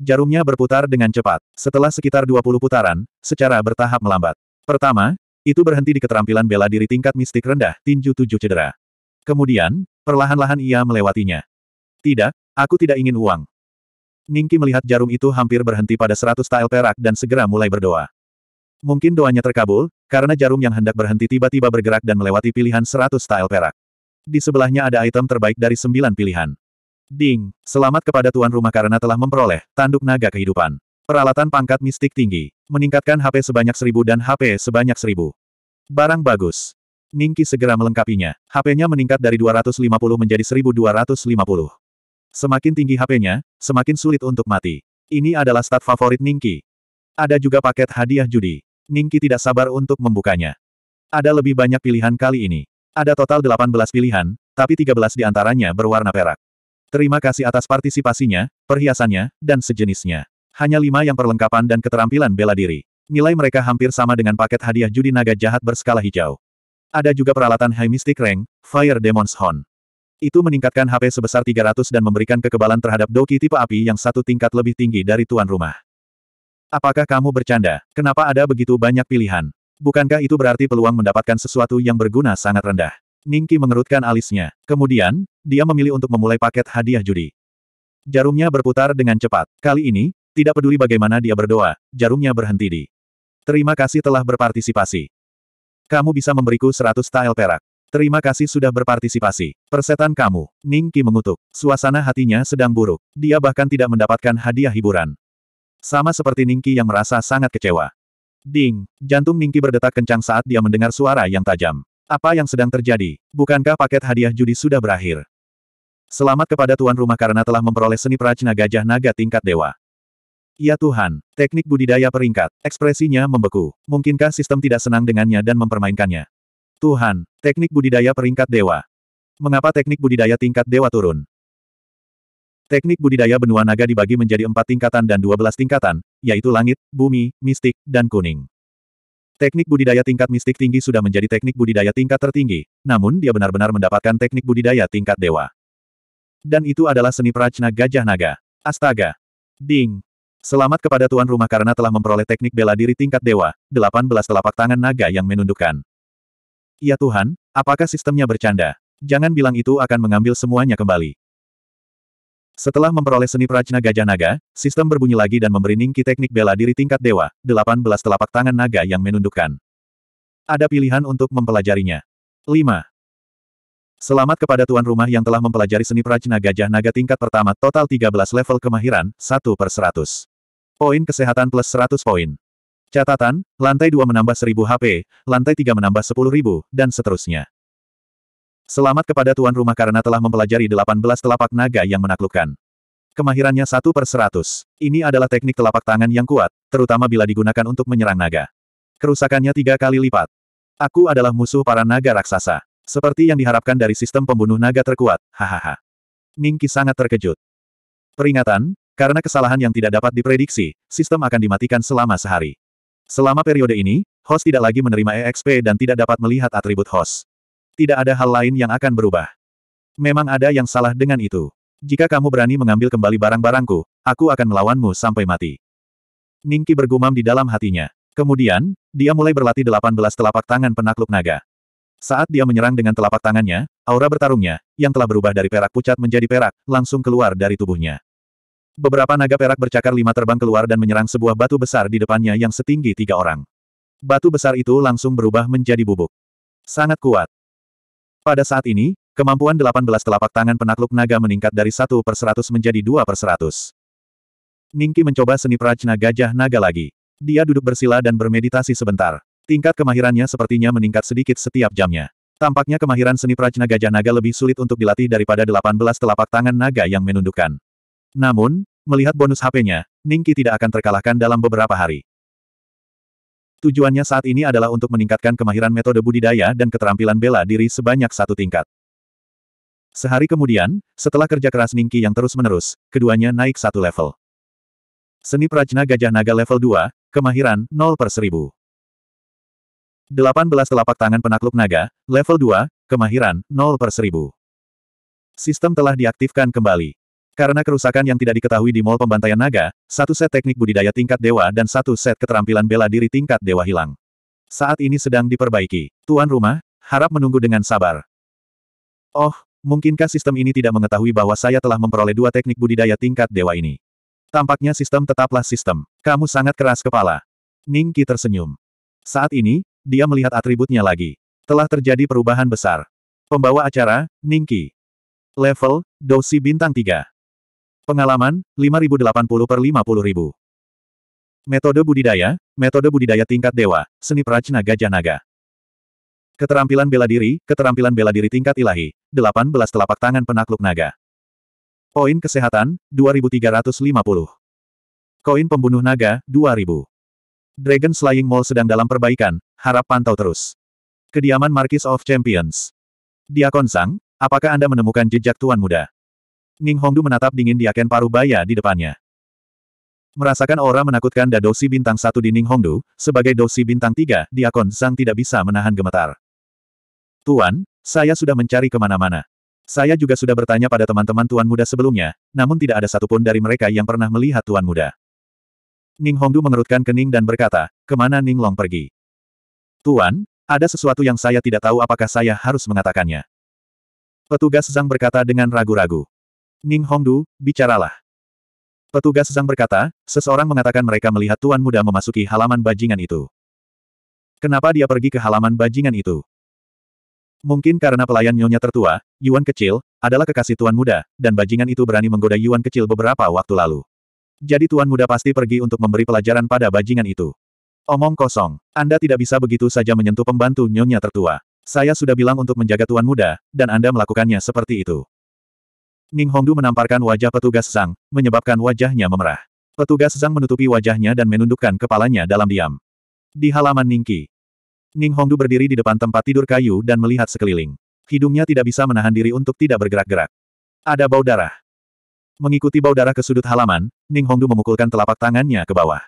Jarumnya berputar dengan cepat. Setelah sekitar 20 putaran, secara bertahap melambat. Pertama, itu berhenti di keterampilan bela diri tingkat mistik rendah, tinju tujuh cedera. Kemudian, perlahan-lahan ia melewatinya. Tidak, aku tidak ingin uang. Ningki melihat jarum itu hampir berhenti pada seratus tael perak dan segera mulai berdoa. Mungkin doanya terkabul, karena jarum yang hendak berhenti tiba-tiba bergerak dan melewati pilihan seratus tael perak. Di sebelahnya ada item terbaik dari sembilan pilihan. Ding, selamat kepada tuan rumah karena telah memperoleh tanduk naga kehidupan. Peralatan pangkat mistik tinggi, meningkatkan HP sebanyak seribu dan HP sebanyak seribu. Barang bagus. Ningki segera melengkapinya. HP-nya meningkat dari 250 menjadi 1250. Semakin tinggi HP-nya, semakin sulit untuk mati. Ini adalah stat favorit Ningki. Ada juga paket hadiah judi. Ningki tidak sabar untuk membukanya. Ada lebih banyak pilihan kali ini. Ada total 18 pilihan, tapi 13 di antaranya berwarna perak. Terima kasih atas partisipasinya, perhiasannya, dan sejenisnya. Hanya lima yang perlengkapan dan keterampilan bela diri. Nilai mereka hampir sama dengan paket hadiah judi naga jahat berskala hijau. Ada juga peralatan High Mystic Rank, Fire Demon's Horn. Itu meningkatkan HP sebesar 300 dan memberikan kekebalan terhadap doki tipe api yang satu tingkat lebih tinggi dari tuan rumah. Apakah kamu bercanda? Kenapa ada begitu banyak pilihan? Bukankah itu berarti peluang mendapatkan sesuatu yang berguna sangat rendah? Ningki mengerutkan alisnya. Kemudian, dia memilih untuk memulai paket hadiah judi. Jarumnya berputar dengan cepat. Kali ini, tidak peduli bagaimana dia berdoa, jarumnya berhenti di. Terima kasih telah berpartisipasi. Kamu bisa memberiku 100 tael perak. Terima kasih sudah berpartisipasi. Persetan kamu, Ning Qi mengutuk. Suasana hatinya sedang buruk. Dia bahkan tidak mendapatkan hadiah hiburan. Sama seperti Ning Qi yang merasa sangat kecewa. Ding, jantung Ning Qi berdetak kencang saat dia mendengar suara yang tajam. Apa yang sedang terjadi? Bukankah paket hadiah judi sudah berakhir? Selamat kepada tuan rumah karena telah memperoleh seni prajna gajah naga tingkat dewa. Ya Tuhan, teknik budidaya peringkat, ekspresinya membeku. Mungkinkah sistem tidak senang dengannya dan mempermainkannya? Tuhan, teknik budidaya peringkat dewa. Mengapa teknik budidaya tingkat dewa turun? Teknik budidaya benua naga dibagi menjadi empat tingkatan dan dua belas tingkatan, yaitu langit, bumi, mistik, dan kuning. Teknik budidaya tingkat mistik tinggi sudah menjadi teknik budidaya tingkat tertinggi, namun dia benar-benar mendapatkan teknik budidaya tingkat dewa. Dan itu adalah seni prajna gajah naga. Astaga! Ding! Selamat kepada tuan rumah karena telah memperoleh teknik bela diri tingkat dewa, 18 telapak tangan naga yang menundukkan. Ya Tuhan, apakah sistemnya bercanda? Jangan bilang itu akan mengambil semuanya kembali. Setelah memperoleh seni prajna gajah naga, sistem berbunyi lagi dan memberi Ningki teknik bela diri tingkat dewa, 18 telapak tangan naga yang menundukkan. Ada pilihan untuk mempelajarinya. 5. Selamat kepada tuan rumah yang telah mempelajari seni prajna gajah naga tingkat pertama total 13 level kemahiran, 1 per 100. Poin kesehatan plus 100 poin. Catatan, lantai 2 menambah 1000 HP, lantai 3 menambah 10.000, dan seterusnya. Selamat kepada tuan rumah karena telah mempelajari 18 telapak naga yang menaklukkan. Kemahirannya 1 per 100. Ini adalah teknik telapak tangan yang kuat, terutama bila digunakan untuk menyerang naga. Kerusakannya tiga kali lipat. Aku adalah musuh para naga raksasa. Seperti yang diharapkan dari sistem pembunuh naga terkuat, hahaha. Ningki sangat terkejut. Peringatan, karena kesalahan yang tidak dapat diprediksi, sistem akan dimatikan selama sehari. Selama periode ini, host tidak lagi menerima EXP dan tidak dapat melihat atribut host. Tidak ada hal lain yang akan berubah. Memang ada yang salah dengan itu. Jika kamu berani mengambil kembali barang-barangku, aku akan melawanmu sampai mati. Ningki bergumam di dalam hatinya. Kemudian, dia mulai berlatih 18 telapak tangan penakluk naga. Saat dia menyerang dengan telapak tangannya, aura bertarungnya, yang telah berubah dari perak pucat menjadi perak, langsung keluar dari tubuhnya. Beberapa naga perak bercakar lima terbang keluar dan menyerang sebuah batu besar di depannya yang setinggi tiga orang. Batu besar itu langsung berubah menjadi bubuk. Sangat kuat. Pada saat ini, kemampuan 18 telapak tangan penakluk naga meningkat dari 1 per 100 menjadi 2 per 100. Ningki mencoba seni prajna gajah naga lagi. Dia duduk bersila dan bermeditasi sebentar. Tingkat kemahirannya sepertinya meningkat sedikit setiap jamnya. Tampaknya kemahiran seni prajna gajah naga lebih sulit untuk dilatih daripada 18 telapak tangan naga yang menundukkan. Namun, melihat bonus HP-nya, Ningki tidak akan terkalahkan dalam beberapa hari. Tujuannya saat ini adalah untuk meningkatkan kemahiran metode budidaya dan keterampilan bela diri sebanyak satu tingkat. Sehari kemudian, setelah kerja keras Ningki yang terus-menerus, keduanya naik satu level. Seni Prajna Gajah Naga level 2, kemahiran 0 per 1000. 18 telapak tangan penakluk naga, level 2, kemahiran, 0 per 1000. Sistem telah diaktifkan kembali. Karena kerusakan yang tidak diketahui di mall pembantaian naga, satu set teknik budidaya tingkat dewa dan satu set keterampilan bela diri tingkat dewa hilang. Saat ini sedang diperbaiki. Tuan rumah, harap menunggu dengan sabar. Oh, mungkinkah sistem ini tidak mengetahui bahwa saya telah memperoleh dua teknik budidaya tingkat dewa ini? Tampaknya sistem tetaplah sistem. Kamu sangat keras kepala. Ningki tersenyum. Saat ini, dia melihat atributnya lagi. Telah terjadi perubahan besar. Pembawa acara, Ningki. Level, dosi Bintang 3. Pengalaman, 5080 per 50000. Metode budidaya, metode budidaya tingkat dewa, seni prajna gajah naga. Keterampilan bela diri, keterampilan bela diri tingkat ilahi, 18 telapak tangan penakluk naga. Poin kesehatan, 2350. Koin pembunuh naga, 2000. Dragon Slaying Mall sedang dalam perbaikan, harap pantau terus. Kediaman Marquis of Champions. Diakon Sang, apakah Anda menemukan jejak Tuan Muda? Ning Hongdu menatap dingin Diaken Parubaya di depannya. Merasakan aura menakutkan dadosi bintang satu di Ning Hongdu, sebagai dosi bintang tiga, Diakon Sang tidak bisa menahan gemetar. Tuan, saya sudah mencari kemana-mana. Saya juga sudah bertanya pada teman-teman Tuan Muda sebelumnya, namun tidak ada satupun dari mereka yang pernah melihat Tuan Muda. Ning Hongdu mengerutkan kening dan berkata, kemana Ning Long pergi? Tuan, ada sesuatu yang saya tidak tahu apakah saya harus mengatakannya. Petugas Zhang berkata dengan ragu-ragu. Ning Hongdu, bicaralah. Petugas Zhang berkata, seseorang mengatakan mereka melihat Tuan Muda memasuki halaman bajingan itu. Kenapa dia pergi ke halaman bajingan itu? Mungkin karena pelayan nyonya tertua, Yuan kecil, adalah kekasih Tuan Muda, dan bajingan itu berani menggoda Yuan kecil beberapa waktu lalu. Jadi tuan muda pasti pergi untuk memberi pelajaran pada bajingan itu. Omong kosong. Anda tidak bisa begitu saja menyentuh pembantu nyonya tertua. Saya sudah bilang untuk menjaga tuan muda, dan Anda melakukannya seperti itu. Ning Hongdu menamparkan wajah petugas Zhang, menyebabkan wajahnya memerah. Petugas Zhang menutupi wajahnya dan menundukkan kepalanya dalam diam. Di halaman Ningqi, Ning Hongdu berdiri di depan tempat tidur kayu dan melihat sekeliling. Hidungnya tidak bisa menahan diri untuk tidak bergerak-gerak. Ada bau darah. Mengikuti bau darah ke sudut halaman, Ning Hongdu memukulkan telapak tangannya ke bawah.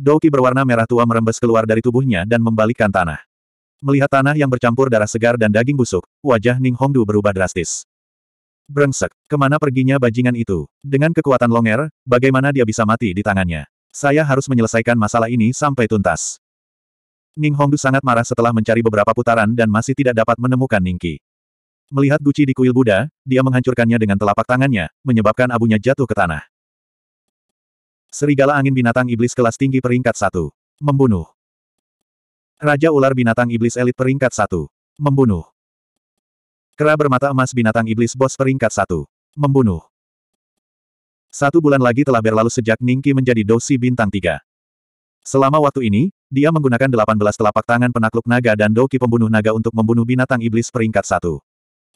Douki berwarna merah tua merembes keluar dari tubuhnya dan membalikkan tanah. Melihat tanah yang bercampur darah segar dan daging busuk, wajah Ning Hongdu berubah drastis. Brengsek, kemana perginya bajingan itu? Dengan kekuatan Longer, bagaimana dia bisa mati di tangannya? Saya harus menyelesaikan masalah ini sampai tuntas. Ning Hongdu sangat marah setelah mencari beberapa putaran dan masih tidak dapat menemukan Ningki. Melihat guci di kuil Buddha, dia menghancurkannya dengan telapak tangannya, menyebabkan abunya jatuh ke tanah. Serigala angin binatang iblis kelas tinggi peringkat satu, Membunuh. Raja ular binatang iblis elit peringkat satu, Membunuh. Kera bermata emas binatang iblis bos peringkat satu, Membunuh. Satu bulan lagi telah berlalu sejak Ningki menjadi dosi bintang tiga. Selama waktu ini, dia menggunakan 18 telapak tangan penakluk naga dan doki pembunuh naga untuk membunuh binatang iblis peringkat satu.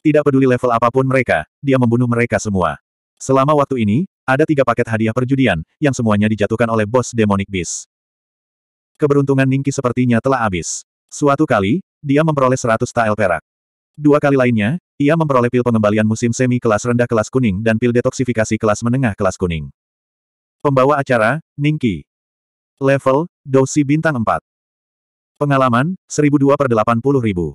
Tidak peduli level apapun mereka, dia membunuh mereka semua. Selama waktu ini, ada tiga paket hadiah perjudian, yang semuanya dijatuhkan oleh bos Demonic Beast. Keberuntungan Ningki sepertinya telah habis. Suatu kali, dia memperoleh 100 tael perak. Dua kali lainnya, ia memperoleh pil pengembalian musim semi kelas rendah kelas kuning dan pil detoksifikasi kelas menengah kelas kuning. Pembawa acara, Ningki. Level, Dosi Bintang 4. Pengalaman, 1002 per 80 ribu.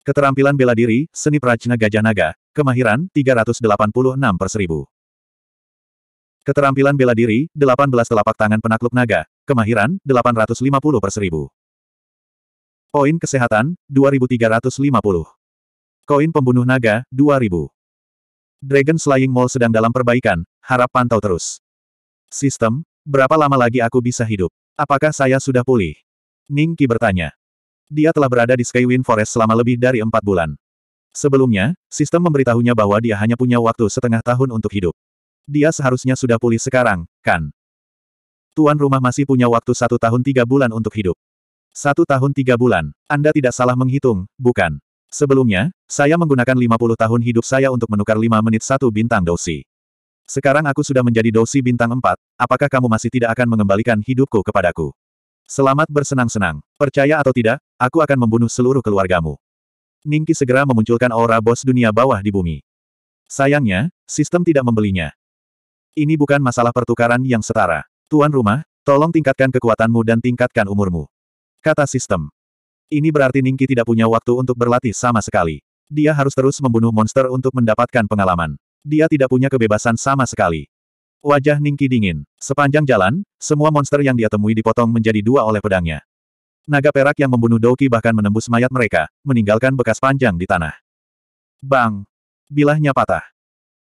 Keterampilan bela diri, seni prajna gajah naga, kemahiran, 386 per 1000. Keterampilan bela diri, 18 telapak tangan penakluk naga, kemahiran, 850 per 1000. Poin kesehatan, 2350. Koin pembunuh naga, 2000. Dragon Slaying Mall sedang dalam perbaikan, harap pantau terus. Sistem, berapa lama lagi aku bisa hidup? Apakah saya sudah pulih? Ningki bertanya. Dia telah berada di Skywind Forest selama lebih dari empat bulan. Sebelumnya, sistem memberitahunya bahwa dia hanya punya waktu setengah tahun untuk hidup. Dia seharusnya sudah pulih sekarang, kan? Tuan rumah masih punya waktu satu tahun tiga bulan untuk hidup. Satu tahun tiga bulan, Anda tidak salah menghitung, bukan? Sebelumnya, saya menggunakan 50 tahun hidup saya untuk menukar 5 menit satu bintang dosi. Sekarang aku sudah menjadi dosi bintang 4, apakah kamu masih tidak akan mengembalikan hidupku kepadaku? Selamat bersenang-senang. Percaya atau tidak, aku akan membunuh seluruh keluargamu. Ningki segera memunculkan aura bos dunia bawah di bumi. Sayangnya, sistem tidak membelinya. Ini bukan masalah pertukaran yang setara. Tuan rumah, tolong tingkatkan kekuatanmu dan tingkatkan umurmu. Kata sistem. Ini berarti Ningki tidak punya waktu untuk berlatih sama sekali. Dia harus terus membunuh monster untuk mendapatkan pengalaman. Dia tidak punya kebebasan sama sekali. Wajah Ningki dingin. Sepanjang jalan, semua monster yang dia temui dipotong menjadi dua oleh pedangnya. Naga perak yang membunuh Doki bahkan menembus mayat mereka, meninggalkan bekas panjang di tanah. Bang! Bilahnya patah.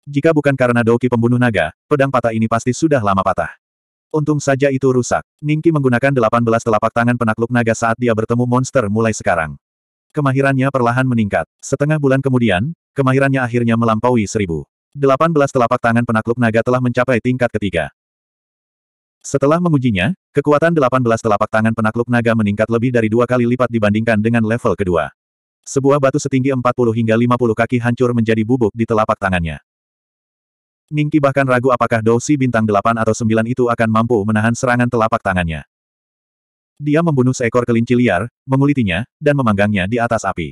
Jika bukan karena Doki pembunuh naga, pedang patah ini pasti sudah lama patah. Untung saja itu rusak. Ningki menggunakan 18 telapak tangan penakluk naga saat dia bertemu monster mulai sekarang. Kemahirannya perlahan meningkat. Setengah bulan kemudian, kemahirannya akhirnya melampaui seribu. Delapan belas telapak tangan penakluk naga telah mencapai tingkat ketiga. Setelah mengujinya, kekuatan delapan belas telapak tangan penakluk naga meningkat lebih dari dua kali lipat dibandingkan dengan level kedua. Sebuah batu setinggi empat puluh hingga lima puluh kaki hancur menjadi bubuk di telapak tangannya. Ningki bahkan ragu apakah dosi bintang delapan atau sembilan itu akan mampu menahan serangan telapak tangannya. Dia membunuh seekor kelinci liar, mengulitinya, dan memanggangnya di atas api.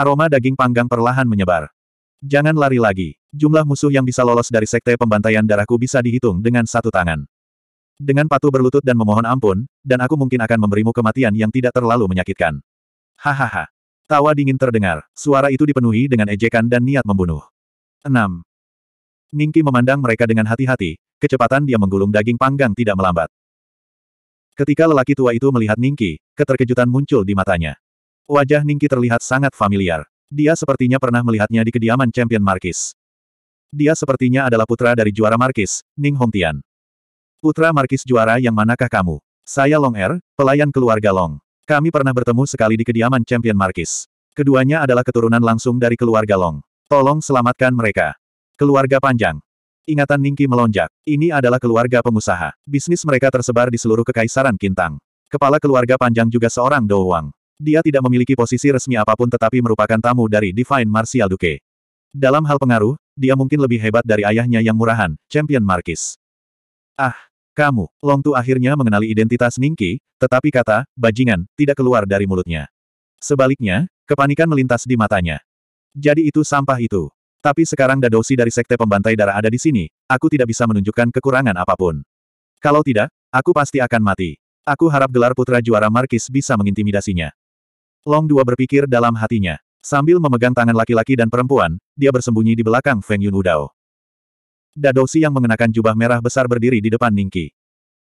Aroma daging panggang perlahan menyebar. Jangan lari lagi. Jumlah musuh yang bisa lolos dari sekte pembantaian darahku bisa dihitung dengan satu tangan. Dengan patuh berlutut dan memohon ampun, dan aku mungkin akan memberimu kematian yang tidak terlalu menyakitkan. Hahaha. Tawa dingin terdengar. Suara itu dipenuhi dengan ejekan dan niat membunuh. 6. Ningki memandang mereka dengan hati-hati, kecepatan dia menggulung daging panggang tidak melambat. Ketika lelaki tua itu melihat Ningki, keterkejutan muncul di matanya. Wajah Ningki terlihat sangat familiar. Dia sepertinya pernah melihatnya di kediaman Champion Markis. Dia sepertinya adalah putra dari juara Markis, Ning Hongtian. Putra Markis juara yang manakah kamu? Saya Long Er, pelayan keluarga Long. Kami pernah bertemu sekali di kediaman Champion Markis. Keduanya adalah keturunan langsung dari keluarga Long. Tolong selamatkan mereka. Keluarga panjang. Ingatan Ningki melonjak. Ini adalah keluarga pengusaha. Bisnis mereka tersebar di seluruh kekaisaran Kintang. Kepala keluarga panjang juga seorang Douwang. Dia tidak memiliki posisi resmi apapun tetapi merupakan tamu dari Divine Martial Duke. Dalam hal pengaruh, dia mungkin lebih hebat dari ayahnya yang murahan, Champion Marquis. Ah, kamu, Long Tu akhirnya mengenali identitas Ningki, tetapi kata, bajingan, tidak keluar dari mulutnya. Sebaliknya, kepanikan melintas di matanya. Jadi itu sampah itu. Tapi sekarang dadosi dari sekte pembantai darah ada di sini, aku tidak bisa menunjukkan kekurangan apapun. Kalau tidak, aku pasti akan mati. Aku harap gelar putra juara Markis bisa mengintimidasinya. Long Dua berpikir dalam hatinya. Sambil memegang tangan laki-laki dan perempuan, dia bersembunyi di belakang Feng Yun Udao. Dadosi yang mengenakan jubah merah besar berdiri di depan Ningki.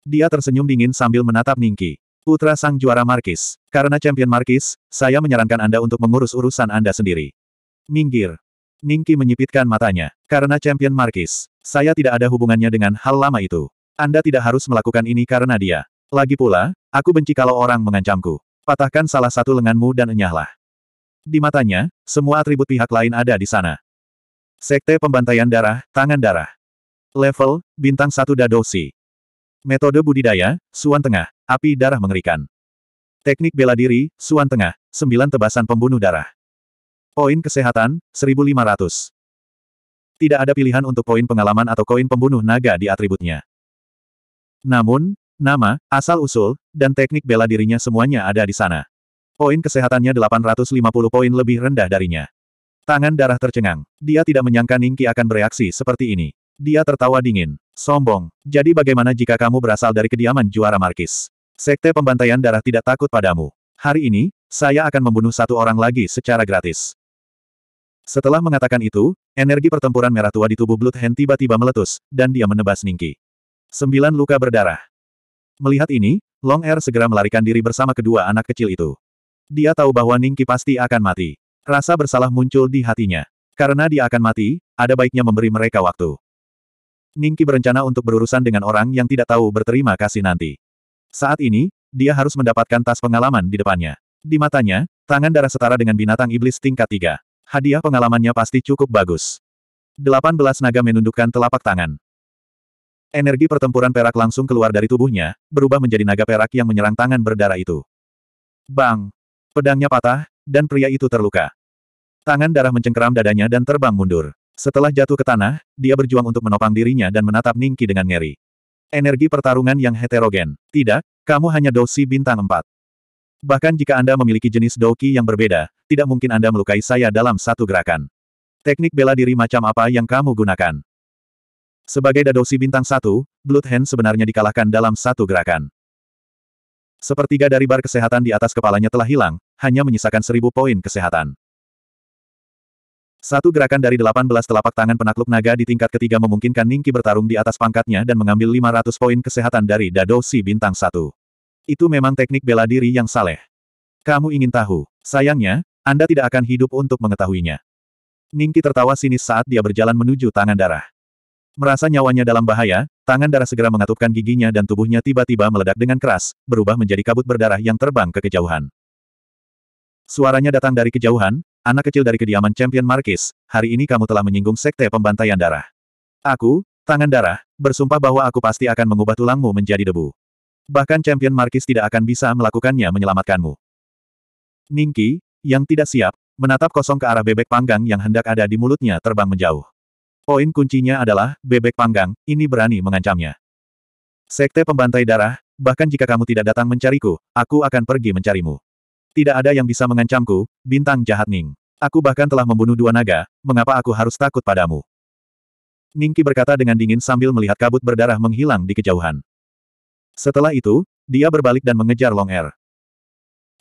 Dia tersenyum dingin sambil menatap Ningki. Putra sang juara Markis. Karena champion Markis, saya menyarankan Anda untuk mengurus urusan Anda sendiri. Minggir. Ningki menyipitkan matanya. Karena champion Markis, saya tidak ada hubungannya dengan hal lama itu. Anda tidak harus melakukan ini karena dia. Lagi pula, aku benci kalau orang mengancamku. Patahkan salah satu lenganmu dan enyahlah. Di matanya, semua atribut pihak lain ada di sana. Sekte pembantaian darah, tangan darah. Level, bintang Satu Dadosi. Metode budidaya, suan tengah, api darah mengerikan. Teknik bela diri, suan tengah, Sembilan tebasan pembunuh darah. Poin kesehatan, 1500. Tidak ada pilihan untuk poin pengalaman atau koin pembunuh naga di atributnya. Namun, Nama, asal-usul, dan teknik bela dirinya semuanya ada di sana. Poin kesehatannya 850 poin lebih rendah darinya. Tangan darah tercengang. Dia tidak menyangka Ningki akan bereaksi seperti ini. Dia tertawa dingin. Sombong. Jadi bagaimana jika kamu berasal dari kediaman juara Markis? Sekte pembantaian darah tidak takut padamu. Hari ini, saya akan membunuh satu orang lagi secara gratis. Setelah mengatakan itu, energi pertempuran merah tua di tubuh Blood Hand tiba-tiba meletus, dan dia menebas Ningki. Sembilan luka berdarah. Melihat ini, Long Er segera melarikan diri bersama kedua anak kecil itu. Dia tahu bahwa Ningki pasti akan mati. Rasa bersalah muncul di hatinya. Karena dia akan mati, ada baiknya memberi mereka waktu. Ningki berencana untuk berurusan dengan orang yang tidak tahu berterima kasih nanti. Saat ini, dia harus mendapatkan tas pengalaman di depannya. Di matanya, tangan darah setara dengan binatang iblis tingkat tiga. Hadiah pengalamannya pasti cukup bagus. 18 naga menundukkan telapak tangan. Energi pertempuran perak langsung keluar dari tubuhnya, berubah menjadi naga perak yang menyerang tangan berdarah itu. Bang! Pedangnya patah, dan pria itu terluka. Tangan darah mencengkeram dadanya dan terbang mundur. Setelah jatuh ke tanah, dia berjuang untuk menopang dirinya dan menatap Ningki dengan ngeri. Energi pertarungan yang heterogen. Tidak, kamu hanya dosi bintang empat. Bahkan jika Anda memiliki jenis doki yang berbeda, tidak mungkin Anda melukai saya dalam satu gerakan. Teknik bela diri macam apa yang kamu gunakan? Sebagai Dadosi bintang satu, Blood Hand sebenarnya dikalahkan dalam satu gerakan. Sepertiga dari bar kesehatan di atas kepalanya telah hilang, hanya menyisakan seribu poin kesehatan. Satu gerakan dari 18 telapak tangan penakluk naga di tingkat ketiga memungkinkan Ningki bertarung di atas pangkatnya dan mengambil 500 poin kesehatan dari Si bintang satu. Itu memang teknik bela diri yang saleh. Kamu ingin tahu? Sayangnya, Anda tidak akan hidup untuk mengetahuinya. Ningki tertawa sinis saat dia berjalan menuju tangan darah. Merasa nyawanya dalam bahaya, tangan darah segera mengatupkan giginya dan tubuhnya tiba-tiba meledak dengan keras, berubah menjadi kabut berdarah yang terbang ke kejauhan. Suaranya datang dari kejauhan, anak kecil dari kediaman Champion Markis, hari ini kamu telah menyinggung sekte pembantaian darah. Aku, tangan darah, bersumpah bahwa aku pasti akan mengubah tulangmu menjadi debu. Bahkan Champion Markis tidak akan bisa melakukannya menyelamatkanmu. Ningki, yang tidak siap, menatap kosong ke arah bebek panggang yang hendak ada di mulutnya terbang menjauh. Poin kuncinya adalah, bebek panggang, ini berani mengancamnya. Sekte pembantai darah, bahkan jika kamu tidak datang mencariku, aku akan pergi mencarimu. Tidak ada yang bisa mengancamku, bintang jahat Ning. Aku bahkan telah membunuh dua naga, mengapa aku harus takut padamu? Ningki berkata dengan dingin sambil melihat kabut berdarah menghilang di kejauhan. Setelah itu, dia berbalik dan mengejar Long Air. Er.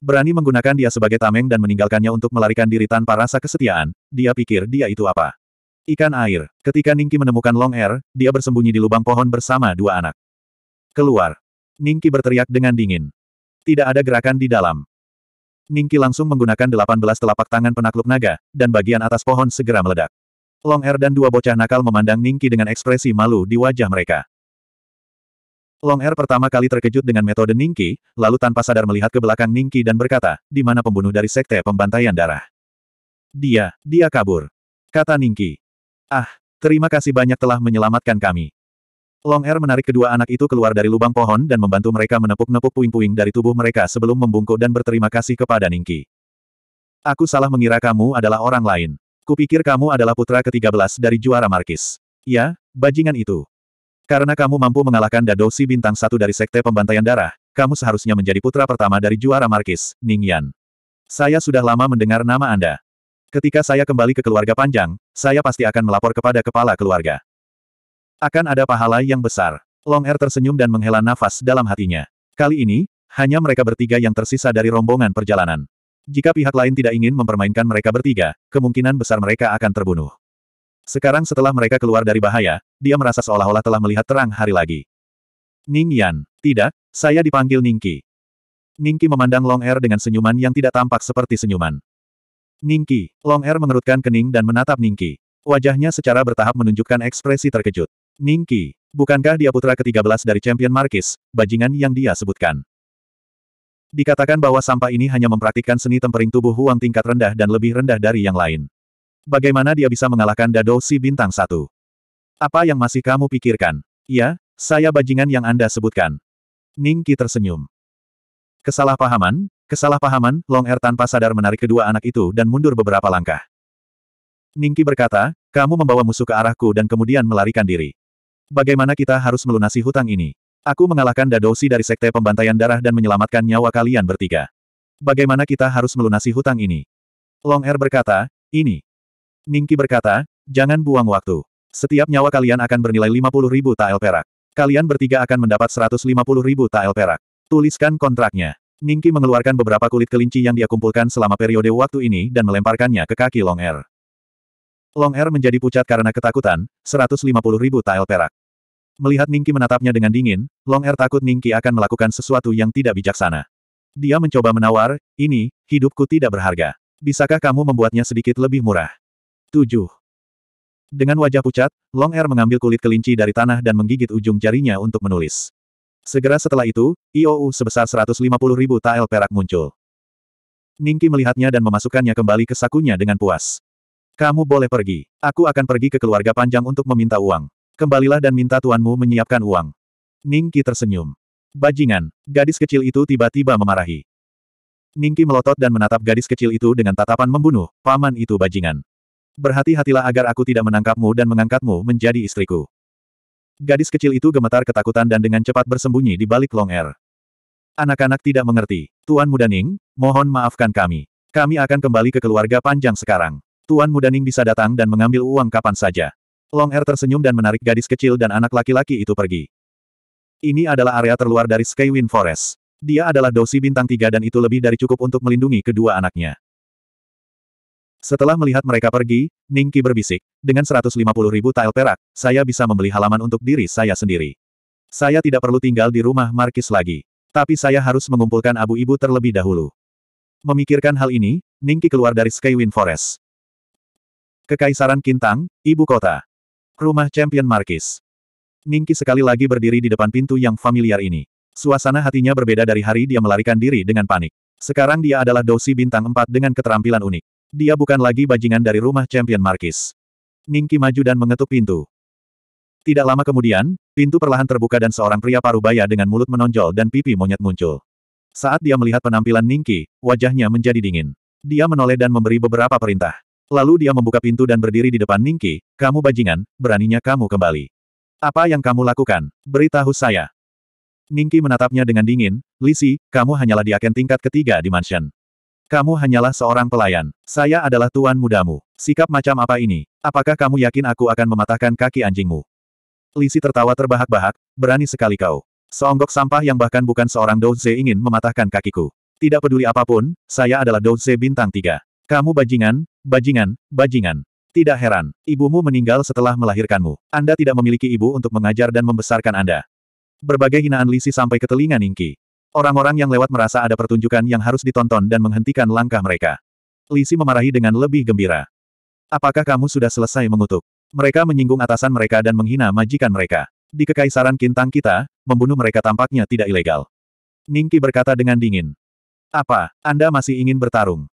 Berani menggunakan dia sebagai tameng dan meninggalkannya untuk melarikan diri tanpa rasa kesetiaan, dia pikir dia itu apa. Ikan air. Ketika Ningki menemukan Long Air, dia bersembunyi di lubang pohon bersama dua anak. Keluar. Ningki berteriak dengan dingin. Tidak ada gerakan di dalam. Ningki langsung menggunakan 18 telapak tangan penakluk naga, dan bagian atas pohon segera meledak. Long Air dan dua bocah nakal memandang Ningki dengan ekspresi malu di wajah mereka. Long Air pertama kali terkejut dengan metode Ningki, lalu tanpa sadar melihat ke belakang Ningki dan berkata, di mana pembunuh dari sekte pembantaian darah. Dia, dia kabur. Kata Ningki. Ah, terima kasih banyak telah menyelamatkan kami. Long Air er menarik kedua anak itu keluar dari lubang pohon dan membantu mereka menepuk-nepuk puing-puing dari tubuh mereka sebelum membungkuk dan berterima kasih kepada Ningki. Aku salah mengira kamu adalah orang lain. Kupikir kamu adalah putra ke-13 dari juara Markis. Ya, bajingan itu. Karena kamu mampu mengalahkan Dadosi bintang satu dari sekte pembantaian darah, kamu seharusnya menjadi putra pertama dari juara Markis, Ningyan. Saya sudah lama mendengar nama Anda. Ketika saya kembali ke keluarga panjang, saya pasti akan melapor kepada kepala keluarga. Akan ada pahala yang besar. Long Er tersenyum dan menghela nafas dalam hatinya. Kali ini, hanya mereka bertiga yang tersisa dari rombongan perjalanan. Jika pihak lain tidak ingin mempermainkan mereka bertiga, kemungkinan besar mereka akan terbunuh. Sekarang setelah mereka keluar dari bahaya, dia merasa seolah-olah telah melihat terang hari lagi. Ning Yan, tidak, saya dipanggil Ningki. Ningki memandang Long Er dengan senyuman yang tidak tampak seperti senyuman. Ningki, Long Er mengerutkan kening dan menatap Ningki. Wajahnya secara bertahap menunjukkan ekspresi terkejut. Ningki, bukankah dia putra ke-13 dari Champion Markis, bajingan yang dia sebutkan? Dikatakan bahwa sampah ini hanya mempraktikkan seni tempering tubuh Huang tingkat rendah dan lebih rendah dari yang lain. Bagaimana dia bisa mengalahkan Dado si bintang satu? Apa yang masih kamu pikirkan? Ya, saya bajingan yang Anda sebutkan. Ningki tersenyum. Kesalahpahaman, Kesalahpahaman, Long Er tanpa sadar menarik kedua anak itu dan mundur beberapa langkah. Ningki berkata, kamu membawa musuh ke arahku dan kemudian melarikan diri. Bagaimana kita harus melunasi hutang ini? Aku mengalahkan Dadosi dari Sekte Pembantaian Darah dan menyelamatkan nyawa kalian bertiga. Bagaimana kita harus melunasi hutang ini? Long Er berkata, ini. Ningki berkata, jangan buang waktu. Setiap nyawa kalian akan bernilai 50 ribu tael perak. Kalian bertiga akan mendapat 150 ribu tael perak. Tuliskan kontraknya. Ningki mengeluarkan beberapa kulit kelinci yang dia kumpulkan selama periode waktu ini dan melemparkannya ke kaki Long Air. Er. Long Air er menjadi pucat karena ketakutan, 150 ribu tael perak. Melihat Ningki menatapnya dengan dingin, Long Air er takut Ningki akan melakukan sesuatu yang tidak bijaksana. Dia mencoba menawar, ini, hidupku tidak berharga. Bisakah kamu membuatnya sedikit lebih murah? 7. Dengan wajah pucat, Long Air mengambil kulit kelinci dari tanah dan menggigit ujung jarinya untuk menulis. Segera setelah itu, IOU sebesar 150 ribu tael perak muncul. Ningki melihatnya dan memasukkannya kembali ke sakunya dengan puas. Kamu boleh pergi. Aku akan pergi ke keluarga panjang untuk meminta uang. Kembalilah dan minta tuanmu menyiapkan uang. Ningki tersenyum. Bajingan, gadis kecil itu tiba-tiba memarahi. Ningki melotot dan menatap gadis kecil itu dengan tatapan membunuh, paman itu bajingan. Berhati-hatilah agar aku tidak menangkapmu dan mengangkatmu menjadi istriku. Gadis kecil itu gemetar ketakutan dan dengan cepat bersembunyi di balik long air. Anak-anak tidak mengerti. Tuan Muda Ning, mohon maafkan kami. Kami akan kembali ke keluarga panjang sekarang. Tuan Muda Ning bisa datang dan mengambil uang kapan saja. Long Air tersenyum dan menarik gadis kecil dan anak laki-laki itu pergi. Ini adalah area terluar dari Skywind Forest. Dia adalah dosi bintang tiga dan itu lebih dari cukup untuk melindungi kedua anaknya. Setelah melihat mereka pergi, Ningki berbisik, dengan 150 ribu tile perak, saya bisa membeli halaman untuk diri saya sendiri. Saya tidak perlu tinggal di rumah Markis lagi. Tapi saya harus mengumpulkan abu ibu terlebih dahulu. Memikirkan hal ini, Ningki keluar dari Skywind Forest. Kekaisaran Kintang, Ibu Kota. Rumah Champion Markis. Ningki sekali lagi berdiri di depan pintu yang familiar ini. Suasana hatinya berbeda dari hari dia melarikan diri dengan panik. Sekarang dia adalah dosi bintang 4 dengan keterampilan unik. Dia bukan lagi bajingan dari rumah Champion Markis. Ningki maju dan mengetuk pintu. Tidak lama kemudian, pintu perlahan terbuka dan seorang pria parubaya dengan mulut menonjol dan pipi monyet muncul. Saat dia melihat penampilan Ningki, wajahnya menjadi dingin. Dia menoleh dan memberi beberapa perintah. Lalu dia membuka pintu dan berdiri di depan Ningki, kamu bajingan, beraninya kamu kembali. Apa yang kamu lakukan? Beritahu saya. Ningki menatapnya dengan dingin, Lisi, kamu hanyalah diaken tingkat ketiga di mansion. Kamu hanyalah seorang pelayan. Saya adalah tuan mudamu. Sikap macam apa ini? Apakah kamu yakin aku akan mematahkan kaki anjingmu? Lisi tertawa terbahak-bahak, berani sekali kau. Seonggok sampah yang bahkan bukan seorang Douze ingin mematahkan kakiku. Tidak peduli apapun, saya adalah Douze bintang tiga. Kamu bajingan, bajingan, bajingan. Tidak heran, ibumu meninggal setelah melahirkanmu. Anda tidak memiliki ibu untuk mengajar dan membesarkan Anda. Berbagai hinaan Lisi sampai ke telinga Ningki. Orang-orang yang lewat merasa ada pertunjukan yang harus ditonton dan menghentikan langkah mereka. Lisi memarahi dengan lebih gembira. Apakah kamu sudah selesai mengutuk? Mereka menyinggung atasan mereka dan menghina majikan mereka. Di Kekaisaran Kintang kita, membunuh mereka tampaknya tidak ilegal. Ningki berkata dengan dingin. Apa, Anda masih ingin bertarung?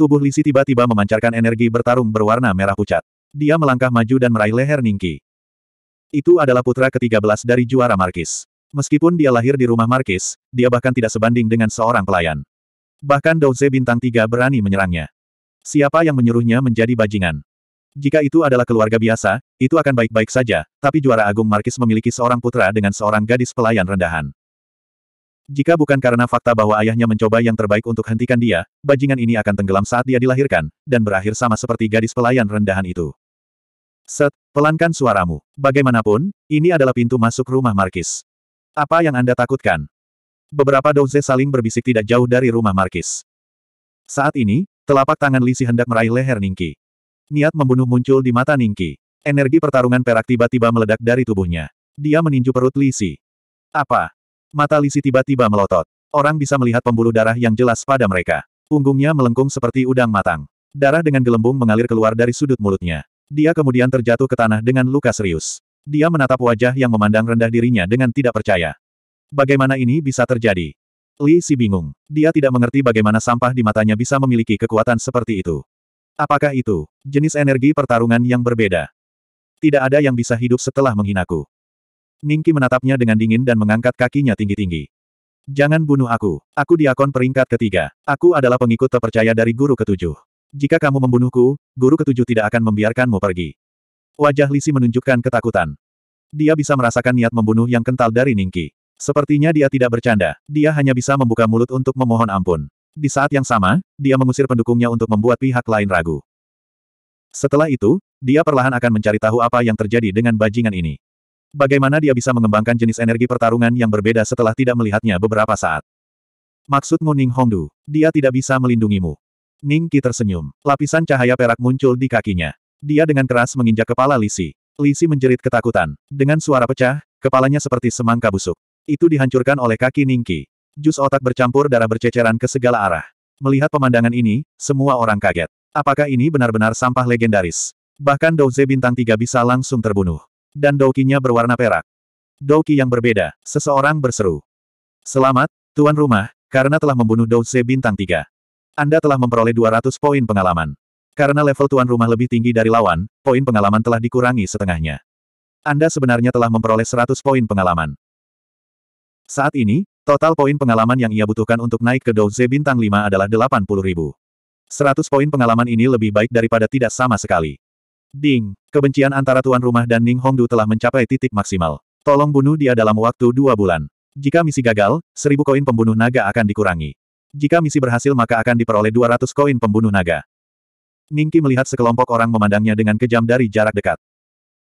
Tubuh Lisi tiba-tiba memancarkan energi bertarung berwarna merah pucat. Dia melangkah maju dan meraih leher Ningki. Itu adalah putra ke-13 dari juara Markis. Meskipun dia lahir di rumah Markis, dia bahkan tidak sebanding dengan seorang pelayan. Bahkan Douze bintang tiga berani menyerangnya. Siapa yang menyuruhnya menjadi bajingan? Jika itu adalah keluarga biasa, itu akan baik-baik saja, tapi juara agung Markis memiliki seorang putra dengan seorang gadis pelayan rendahan. Jika bukan karena fakta bahwa ayahnya mencoba yang terbaik untuk hentikan dia, bajingan ini akan tenggelam saat dia dilahirkan, dan berakhir sama seperti gadis pelayan rendahan itu. Set, pelankan suaramu. Bagaimanapun, ini adalah pintu masuk rumah Markis. Apa yang Anda takutkan? Beberapa douze saling berbisik tidak jauh dari rumah Markis. Saat ini, telapak tangan Lisi hendak meraih leher Ningki. Niat membunuh muncul di mata Ningki. Energi pertarungan perak tiba-tiba meledak dari tubuhnya. Dia meninju perut Lisi. Apa? Mata Lisi tiba-tiba melotot. Orang bisa melihat pembuluh darah yang jelas pada mereka. Punggungnya melengkung seperti udang matang. Darah dengan gelembung mengalir keluar dari sudut mulutnya. Dia kemudian terjatuh ke tanah dengan luka serius. Dia menatap wajah yang memandang rendah dirinya dengan tidak percaya. Bagaimana ini bisa terjadi? Li Si bingung. Dia tidak mengerti bagaimana sampah di matanya bisa memiliki kekuatan seperti itu. Apakah itu jenis energi pertarungan yang berbeda? Tidak ada yang bisa hidup setelah menghinaku. Ningki menatapnya dengan dingin dan mengangkat kakinya tinggi-tinggi. Jangan bunuh aku. Aku diakon peringkat ketiga. Aku adalah pengikut terpercaya dari guru ketujuh. Jika kamu membunuhku, guru ketujuh tidak akan membiarkanmu pergi. Wajah Lisi menunjukkan ketakutan. Dia bisa merasakan niat membunuh yang kental dari Ningki. Sepertinya dia tidak bercanda, dia hanya bisa membuka mulut untuk memohon ampun. Di saat yang sama, dia mengusir pendukungnya untuk membuat pihak lain ragu. Setelah itu, dia perlahan akan mencari tahu apa yang terjadi dengan bajingan ini. Bagaimana dia bisa mengembangkan jenis energi pertarungan yang berbeda setelah tidak melihatnya beberapa saat. Maksudmu Ning Hongdu, dia tidak bisa melindungimu. Ning Qi tersenyum. Lapisan cahaya perak muncul di kakinya. Dia dengan keras menginjak kepala Lisi. Lisi menjerit ketakutan. Dengan suara pecah, kepalanya seperti semangka busuk. Itu dihancurkan oleh kaki Ningki. Jus otak bercampur darah berceceran ke segala arah. Melihat pemandangan ini, semua orang kaget. Apakah ini benar-benar sampah legendaris? Bahkan Douze bintang tiga bisa langsung terbunuh. Dan Doukinya berwarna perak. Douki yang berbeda, seseorang berseru. Selamat, Tuan Rumah, karena telah membunuh Douze bintang tiga. Anda telah memperoleh 200 poin pengalaman. Karena level tuan rumah lebih tinggi dari lawan, poin pengalaman telah dikurangi setengahnya. Anda sebenarnya telah memperoleh 100 poin pengalaman. Saat ini, total poin pengalaman yang ia butuhkan untuk naik ke Douze bintang 5 adalah 80 ribu. 100 poin pengalaman ini lebih baik daripada tidak sama sekali. Ding, kebencian antara tuan rumah dan Ning Hongdu telah mencapai titik maksimal. Tolong bunuh dia dalam waktu dua bulan. Jika misi gagal, seribu koin pembunuh naga akan dikurangi. Jika misi berhasil maka akan diperoleh 200 koin pembunuh naga. Ningki melihat sekelompok orang memandangnya dengan kejam dari jarak dekat.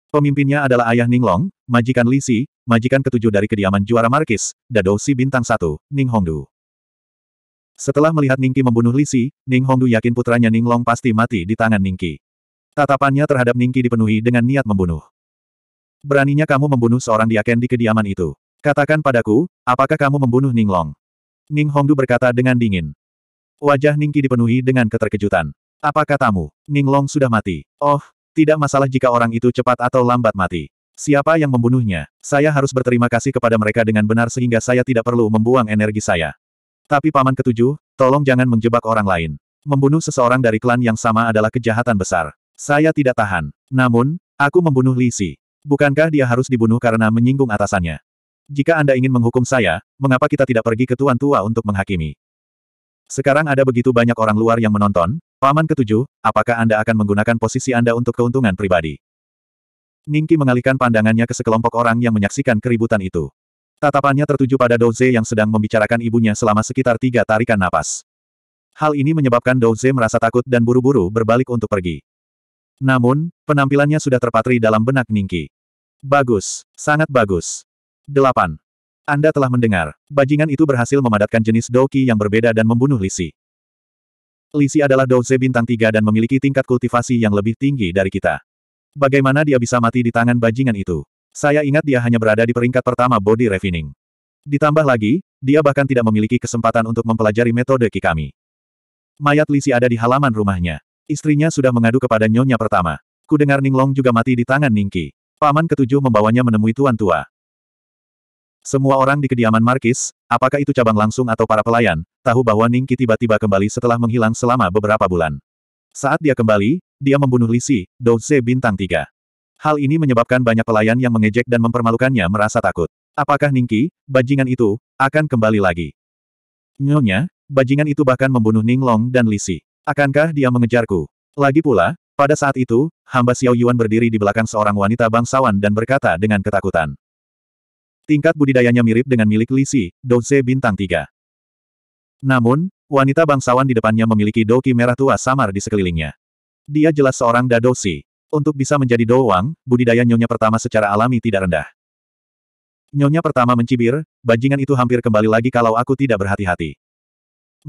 Pemimpinnya adalah ayah Ninglong, majikan Li Si, majikan ketujuh dari kediaman juara Markis, Dado Si Bintang Satu, Ning Hongdu. Setelah melihat Ningki membunuh Li Si, Ning Hongdu yakin putranya Ninglong pasti mati di tangan Ningki. Tatapannya terhadap Ningki dipenuhi dengan niat membunuh. Beraninya kamu membunuh seorang diaken di kediaman itu. Katakan padaku, apakah kamu membunuh Ninglong? Ning Hongdu berkata dengan dingin. Wajah Ningki dipenuhi dengan keterkejutan. Apa katamu? Ninglong sudah mati. Oh, tidak masalah jika orang itu cepat atau lambat mati. Siapa yang membunuhnya? Saya harus berterima kasih kepada mereka dengan benar sehingga saya tidak perlu membuang energi saya. Tapi paman ketujuh, tolong jangan menjebak orang lain. Membunuh seseorang dari klan yang sama adalah kejahatan besar. Saya tidak tahan. Namun, aku membunuh Li Si. Bukankah dia harus dibunuh karena menyinggung atasannya? Jika Anda ingin menghukum saya, mengapa kita tidak pergi ke tuan tua untuk menghakimi? Sekarang ada begitu banyak orang luar yang menonton, Paman ketujuh, apakah Anda akan menggunakan posisi Anda untuk keuntungan pribadi? Ningki mengalihkan pandangannya ke sekelompok orang yang menyaksikan keributan itu. Tatapannya tertuju pada Douze yang sedang membicarakan ibunya selama sekitar tiga tarikan napas. Hal ini menyebabkan Douze merasa takut dan buru-buru berbalik untuk pergi. Namun, penampilannya sudah terpatri dalam benak Ningki. Bagus, sangat bagus. 8. Anda telah mendengar, bajingan itu berhasil memadatkan jenis Doki yang berbeda dan membunuh Lisi. Lisi adalah Douze bintang tiga dan memiliki tingkat kultivasi yang lebih tinggi dari kita. Bagaimana dia bisa mati di tangan bajingan itu? Saya ingat dia hanya berada di peringkat pertama body refining. Ditambah lagi, dia bahkan tidak memiliki kesempatan untuk mempelajari metode Ki kami. Mayat Lisi ada di halaman rumahnya. Istrinya sudah mengadu kepada nyonya pertama. Kudengar Ninglong juga mati di tangan Ningki. Paman ketujuh membawanya menemui tuan tua. Semua orang di kediaman Markis, Apakah itu cabang langsung atau para pelayan, tahu bahwa Ningki tiba-tiba kembali setelah menghilang selama beberapa bulan. Saat dia kembali, dia membunuh Lisi, Douze bintang tiga. Hal ini menyebabkan banyak pelayan yang mengejek dan mempermalukannya merasa takut. Apakah Ningki, bajingan itu, akan kembali lagi? Nyonya, bajingan itu bahkan membunuh Ning Long dan Lisi. Akankah dia mengejarku? Lagi pula, pada saat itu, hamba Xiao Yuan berdiri di belakang seorang wanita bangsawan dan berkata dengan ketakutan. Tingkat budidayanya mirip dengan milik Lisi, Douze bintang 3. Namun, wanita bangsawan di depannya memiliki doki merah tua samar di sekelilingnya. Dia jelas seorang dadosi. Untuk bisa menjadi doang, budidaya nyonya pertama secara alami tidak rendah. Nyonya pertama mencibir, bajingan itu hampir kembali lagi kalau aku tidak berhati-hati.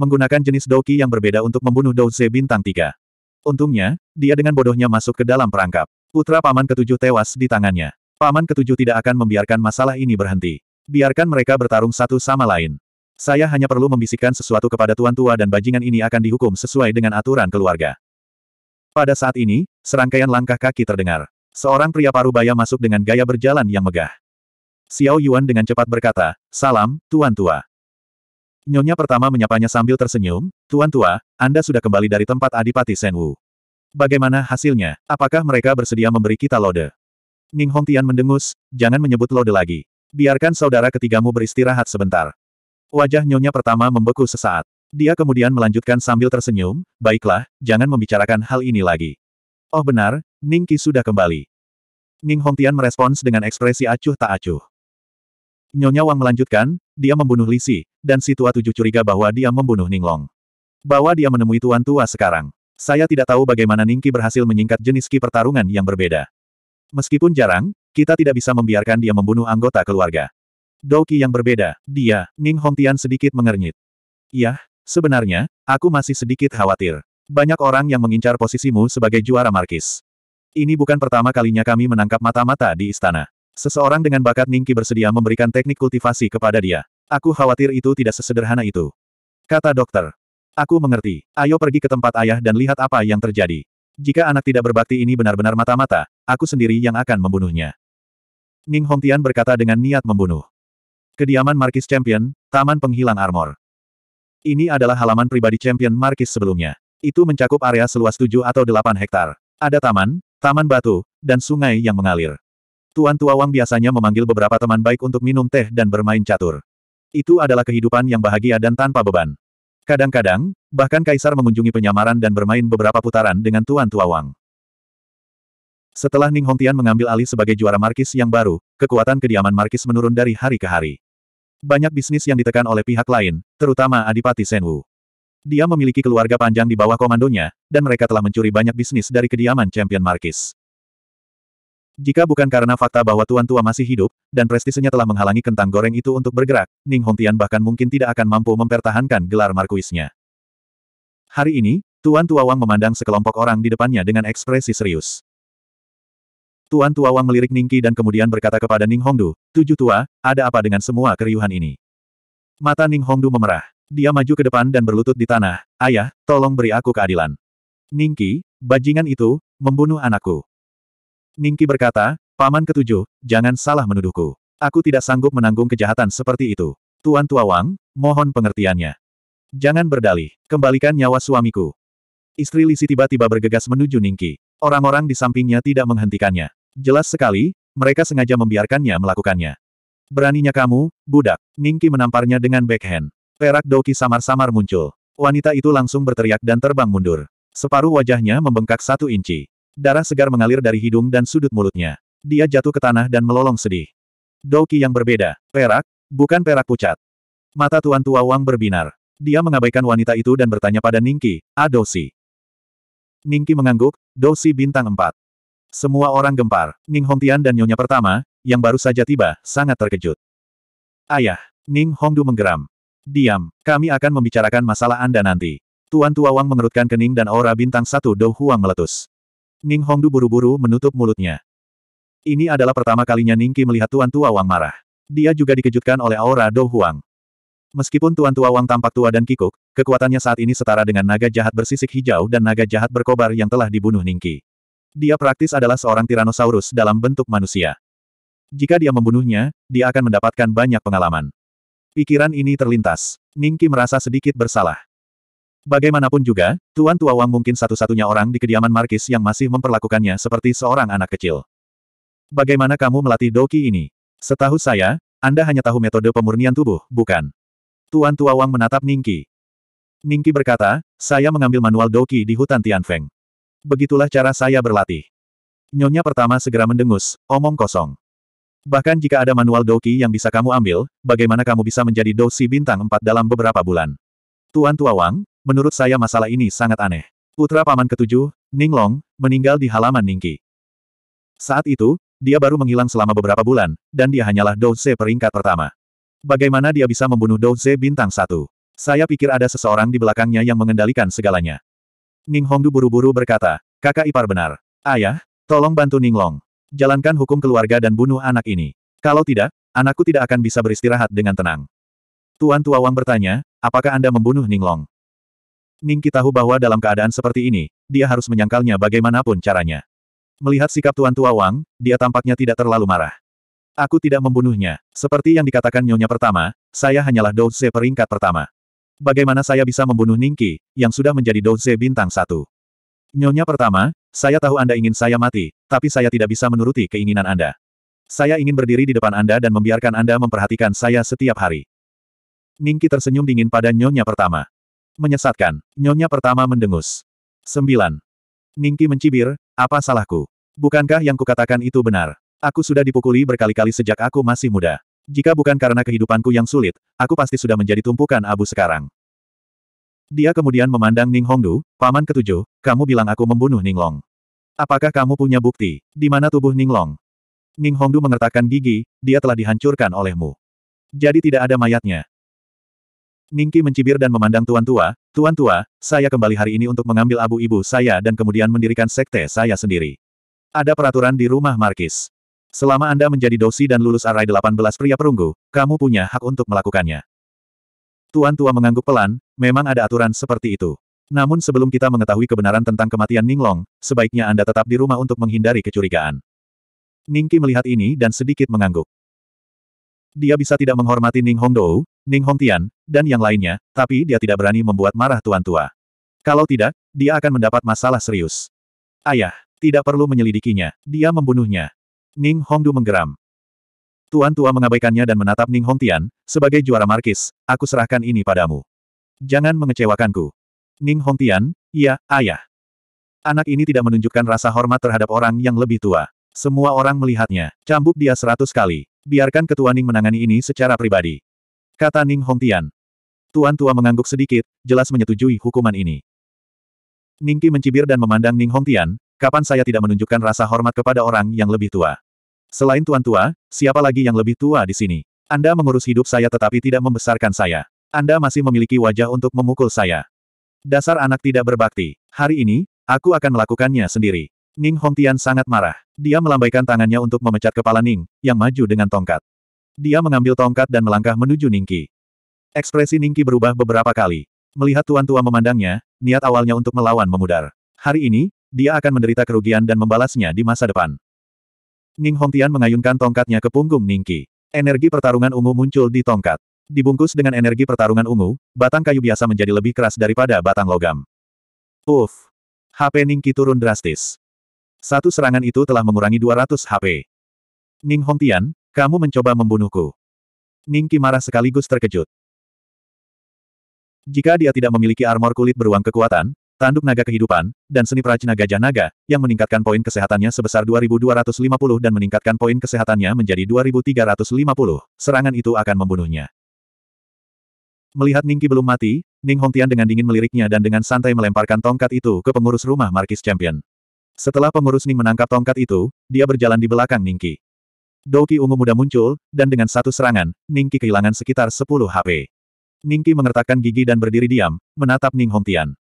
Menggunakan jenis doki yang berbeda untuk membunuh Douze bintang 3. Untungnya, dia dengan bodohnya masuk ke dalam perangkap. Putra paman ketujuh tewas di tangannya. Paman ketujuh tidak akan membiarkan masalah ini berhenti. Biarkan mereka bertarung satu sama lain. Saya hanya perlu membisikkan sesuatu kepada tuan tua dan bajingan ini akan dihukum sesuai dengan aturan keluarga. Pada saat ini, serangkaian langkah kaki terdengar. Seorang pria paruh baya masuk dengan gaya berjalan yang megah. Xiao Yuan dengan cepat berkata, Salam, Tuan Tua. Nyonya pertama menyapanya sambil tersenyum, Tuan Tua, Anda sudah kembali dari tempat Adipati Senwu. Bagaimana hasilnya? Apakah mereka bersedia memberi kita lode? Ning Hong Tian mendengus, jangan menyebut lode lagi. Biarkan saudara ketigamu beristirahat sebentar. Wajah nyonya pertama membeku sesaat. Dia kemudian melanjutkan sambil tersenyum, baiklah, jangan membicarakan hal ini lagi. Oh benar, Ning Qi sudah kembali. Ning Hong Tian merespons dengan ekspresi acuh tak acuh. Nyonya Wang melanjutkan, dia membunuh Li Si, dan si tua tujuh curiga bahwa dia membunuh Ning Long. Bahwa dia menemui tuan tua sekarang. Saya tidak tahu bagaimana Ning Qi berhasil menyingkat jenis Ki pertarungan yang berbeda. Meskipun jarang, kita tidak bisa membiarkan dia membunuh anggota keluarga. Doki yang berbeda, dia, Ning Hongtian sedikit mengernyit. Yah, sebenarnya, aku masih sedikit khawatir. Banyak orang yang mengincar posisimu sebagai juara markis. Ini bukan pertama kalinya kami menangkap mata-mata di istana. Seseorang dengan bakat Ningki bersedia memberikan teknik kultivasi kepada dia. Aku khawatir itu tidak sesederhana itu. Kata dokter. Aku mengerti. Ayo pergi ke tempat ayah dan lihat apa yang terjadi. Jika anak tidak berbakti ini benar-benar mata-mata, aku sendiri yang akan membunuhnya. Ning Hongtian berkata dengan niat membunuh. Kediaman Markis Champion, Taman Penghilang Armor. Ini adalah halaman pribadi Champion Markis sebelumnya. Itu mencakup area seluas 7 atau 8 hektar. Ada taman, taman batu, dan sungai yang mengalir. Tuan Tua Wang biasanya memanggil beberapa teman baik untuk minum teh dan bermain catur. Itu adalah kehidupan yang bahagia dan tanpa beban. Kadang-kadang, bahkan kaisar mengunjungi penyamaran dan bermain beberapa putaran dengan Tuan Tua Wang. Setelah Ning Hongtian mengambil alih sebagai juara markis yang baru, kekuatan kediaman markis menurun dari hari ke hari. Banyak bisnis yang ditekan oleh pihak lain, terutama Adipati Senwu. Dia memiliki keluarga panjang di bawah komandonya, dan mereka telah mencuri banyak bisnis dari kediaman Champion Markis. Jika bukan karena fakta bahwa Tuan Tua masih hidup, dan prestisenya telah menghalangi kentang goreng itu untuk bergerak, Ning Hongtian bahkan mungkin tidak akan mampu mempertahankan gelar markuisnya. Hari ini, Tuan Tua Wang memandang sekelompok orang di depannya dengan ekspresi serius. Tuan Tua Wang melirik Ningki dan kemudian berkata kepada Ning Hongdu, Tujuh Tua, ada apa dengan semua keriuhan ini? Mata Ning Hongdu memerah. Dia maju ke depan dan berlutut di tanah, Ayah, tolong beri aku keadilan. Ningki, bajingan itu, membunuh anakku. Ningki berkata, Paman ketujuh, jangan salah menuduhku. Aku tidak sanggup menanggung kejahatan seperti itu. Tuan Tua Wang, mohon pengertiannya. Jangan berdalih, kembalikan nyawa suamiku. Istri Lisi tiba-tiba bergegas menuju Ningki. Orang-orang di sampingnya tidak menghentikannya. Jelas sekali, mereka sengaja membiarkannya melakukannya. Beraninya kamu, budak. Ningki menamparnya dengan backhand. Perak Doki samar-samar muncul. Wanita itu langsung berteriak dan terbang mundur. Separuh wajahnya membengkak satu inci. Darah segar mengalir dari hidung dan sudut mulutnya. Dia jatuh ke tanah dan melolong sedih. Doki yang berbeda, perak, bukan perak pucat. Mata Tuan Tua Wang berbinar. Dia mengabaikan wanita itu dan bertanya pada Ningki, Adosi. Ah, Ningki mengangguk, Dosi bintang empat. Semua orang gempar, Ning Hongtian dan Nyonya pertama, yang baru saja tiba, sangat terkejut. Ayah, Ning Hongdu menggeram. Diam, kami akan membicarakan masalah Anda nanti. Tuan Tua Wang mengerutkan kening dan aura bintang satu Dou Huang meletus. Ning Hongdu buru-buru menutup mulutnya. Ini adalah pertama kalinya Ning Ningki melihat Tuan Tua Wang marah. Dia juga dikejutkan oleh aura Do Huang. Meskipun Tuan Tua Wang tampak tua dan kikuk, kekuatannya saat ini setara dengan naga jahat bersisik hijau dan naga jahat berkobar yang telah dibunuh Ning Ningki. Dia praktis adalah seorang Tyrannosaurus dalam bentuk manusia. Jika dia membunuhnya, dia akan mendapatkan banyak pengalaman. Pikiran ini terlintas. Ningki merasa sedikit bersalah. Bagaimanapun juga, Tuan Tua Wang mungkin satu-satunya orang di kediaman Markis yang masih memperlakukannya seperti seorang anak kecil. Bagaimana kamu melatih Doki ini? Setahu saya, Anda hanya tahu metode pemurnian tubuh, bukan? Tuan Tua Wang menatap Ningki. Ningki berkata, saya mengambil manual Doki di hutan Tianfeng. Begitulah cara saya berlatih. Nyonya pertama segera mendengus, omong kosong. Bahkan jika ada manual Doki yang bisa kamu ambil, bagaimana kamu bisa menjadi Dosi bintang empat dalam beberapa bulan? Tuan Tua Wang, Menurut saya masalah ini sangat aneh. Putra paman ketujuh, Ning Long, meninggal di halaman Ningqi. Saat itu, dia baru menghilang selama beberapa bulan, dan dia hanyalah Douze peringkat pertama. Bagaimana dia bisa membunuh Douze bintang satu? Saya pikir ada seseorang di belakangnya yang mengendalikan segalanya. Ning Hongdu buru-buru berkata, kakak ipar benar. Ayah, tolong bantu Ning Long. Jalankan hukum keluarga dan bunuh anak ini. Kalau tidak, anakku tidak akan bisa beristirahat dengan tenang. Tuan Tua Wang bertanya, apakah Anda membunuh Ning Long? Ningki tahu bahwa dalam keadaan seperti ini, dia harus menyangkalnya bagaimanapun caranya. Melihat sikap Tuan Tua Wang, dia tampaknya tidak terlalu marah. Aku tidak membunuhnya. Seperti yang dikatakan nyonya pertama, saya hanyalah Douze peringkat pertama. Bagaimana saya bisa membunuh Ningki, yang sudah menjadi Douze bintang satu? Nyonya pertama, saya tahu Anda ingin saya mati, tapi saya tidak bisa menuruti keinginan Anda. Saya ingin berdiri di depan Anda dan membiarkan Anda memperhatikan saya setiap hari. Ningki tersenyum dingin pada nyonya pertama. Menyesatkan. Nyonya pertama mendengus. 9. Ningki mencibir, apa salahku? Bukankah yang kukatakan itu benar? Aku sudah dipukuli berkali-kali sejak aku masih muda. Jika bukan karena kehidupanku yang sulit, aku pasti sudah menjadi tumpukan abu sekarang. Dia kemudian memandang Ning Hongdu, paman ketujuh, kamu bilang aku membunuh Ning Long. Apakah kamu punya bukti? Di mana tubuh Ning Long? Ning Hongdu mengertakkan gigi, dia telah dihancurkan olehmu. Jadi tidak ada mayatnya. Ningki mencibir dan memandang Tuan Tua, Tuan Tua, saya kembali hari ini untuk mengambil abu ibu saya dan kemudian mendirikan sekte saya sendiri. Ada peraturan di rumah Markis. Selama Anda menjadi dosi dan lulus arai 18 pria perunggu, kamu punya hak untuk melakukannya. Tuan Tua mengangguk pelan, memang ada aturan seperti itu. Namun sebelum kita mengetahui kebenaran tentang kematian Ninglong, sebaiknya Anda tetap di rumah untuk menghindari kecurigaan. Ningki melihat ini dan sedikit mengangguk. Dia bisa tidak menghormati Ning Hongdou, Ning Hongtian, dan yang lainnya, tapi dia tidak berani membuat marah tuan tua. Kalau tidak, dia akan mendapat masalah serius. Ayah, tidak perlu menyelidikinya, dia membunuhnya. Ning Hongdu menggeram. Tuan tua mengabaikannya dan menatap Ning Hongtian, sebagai juara markis, aku serahkan ini padamu. Jangan mengecewakanku. Ning Hongtian, ya, ayah. Anak ini tidak menunjukkan rasa hormat terhadap orang yang lebih tua. Semua orang melihatnya, cambuk dia seratus kali. Biarkan ketua Ning menangani ini secara pribadi. Kata Ning Hongtian, Tuan tua mengangguk sedikit, jelas menyetujui hukuman ini. Ningki mencibir dan memandang Ning Hongtian, kapan saya tidak menunjukkan rasa hormat kepada orang yang lebih tua? Selain tuan tua, siapa lagi yang lebih tua di sini? Anda mengurus hidup saya tetapi tidak membesarkan saya. Anda masih memiliki wajah untuk memukul saya. Dasar anak tidak berbakti. Hari ini, aku akan melakukannya sendiri. Ning Hongtian sangat marah. Dia melambaikan tangannya untuk memecat kepala Ning, yang maju dengan tongkat. Dia mengambil tongkat dan melangkah menuju Ningki. Ekspresi Ningki berubah beberapa kali. Melihat tuan tua memandangnya, niat awalnya untuk melawan memudar. Hari ini, dia akan menderita kerugian dan membalasnya di masa depan. Ning Hongtian mengayunkan tongkatnya ke punggung Ningki. Energi pertarungan ungu muncul di tongkat. Dibungkus dengan energi pertarungan ungu, batang kayu biasa menjadi lebih keras daripada batang logam. Uff! HP Ningki turun drastis. Satu serangan itu telah mengurangi 200 HP. Ning Hongtian, kamu mencoba membunuhku. Ningki marah sekaligus terkejut. Jika dia tidak memiliki armor kulit beruang kekuatan, tanduk naga kehidupan, dan seni prajna gajah naga, yang meningkatkan poin kesehatannya sebesar 2250 dan meningkatkan poin kesehatannya menjadi 2350, serangan itu akan membunuhnya. Melihat Ningki belum mati, Ning Hongtian dengan dingin meliriknya dan dengan santai melemparkan tongkat itu ke pengurus rumah Markis Champion. Setelah pengurus Ning menangkap tongkat itu, dia berjalan di belakang Ningki. Douki ungu muda muncul, dan dengan satu serangan, Ningki kehilangan sekitar 10 HP. Ningki mengertakkan gigi dan berdiri diam, menatap Ning Hongtian.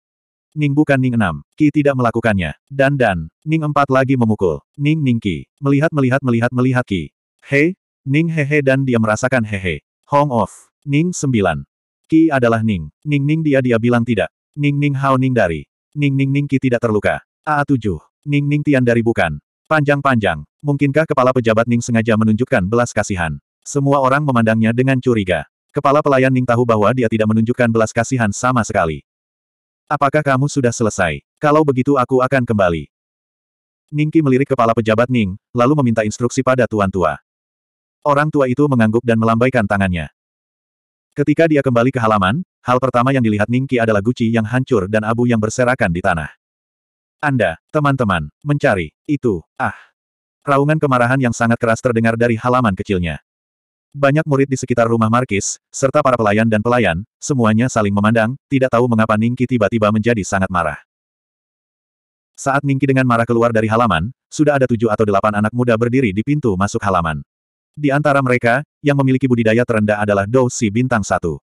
Ning bukan Ning enam, Ki tidak melakukannya. Dan dan, Ning empat lagi memukul. Ning Ning Ki, melihat melihat melihat melihat Ki. Hei, Ning hehe dan dia merasakan hehe. Hong off. Ning sembilan. Ki adalah Ning. Ning Ning dia dia bilang tidak. Ning Ning Hao Ning dari. Ning Ning Ning Ki tidak terluka. Aa tujuh. Ning Ning Tian dari bukan. Panjang-panjang. Mungkinkah kepala pejabat Ning sengaja menunjukkan belas kasihan? Semua orang memandangnya dengan curiga. Kepala pelayan Ning tahu bahwa dia tidak menunjukkan belas kasihan sama sekali. Apakah kamu sudah selesai? Kalau begitu aku akan kembali. Ningki melirik kepala pejabat Ning, lalu meminta instruksi pada tuan tua. Orang tua itu mengangguk dan melambaikan tangannya. Ketika dia kembali ke halaman, hal pertama yang dilihat Ningki adalah guci yang hancur dan abu yang berserakan di tanah. Anda, teman-teman, mencari, itu, ah. Raungan kemarahan yang sangat keras terdengar dari halaman kecilnya. Banyak murid di sekitar rumah Markis, serta para pelayan dan pelayan, semuanya saling memandang, tidak tahu mengapa Ningki tiba-tiba menjadi sangat marah. Saat Ningki dengan marah keluar dari halaman, sudah ada tujuh atau delapan anak muda berdiri di pintu masuk halaman. Di antara mereka, yang memiliki budidaya terendah adalah Dou Si Bintang Satu.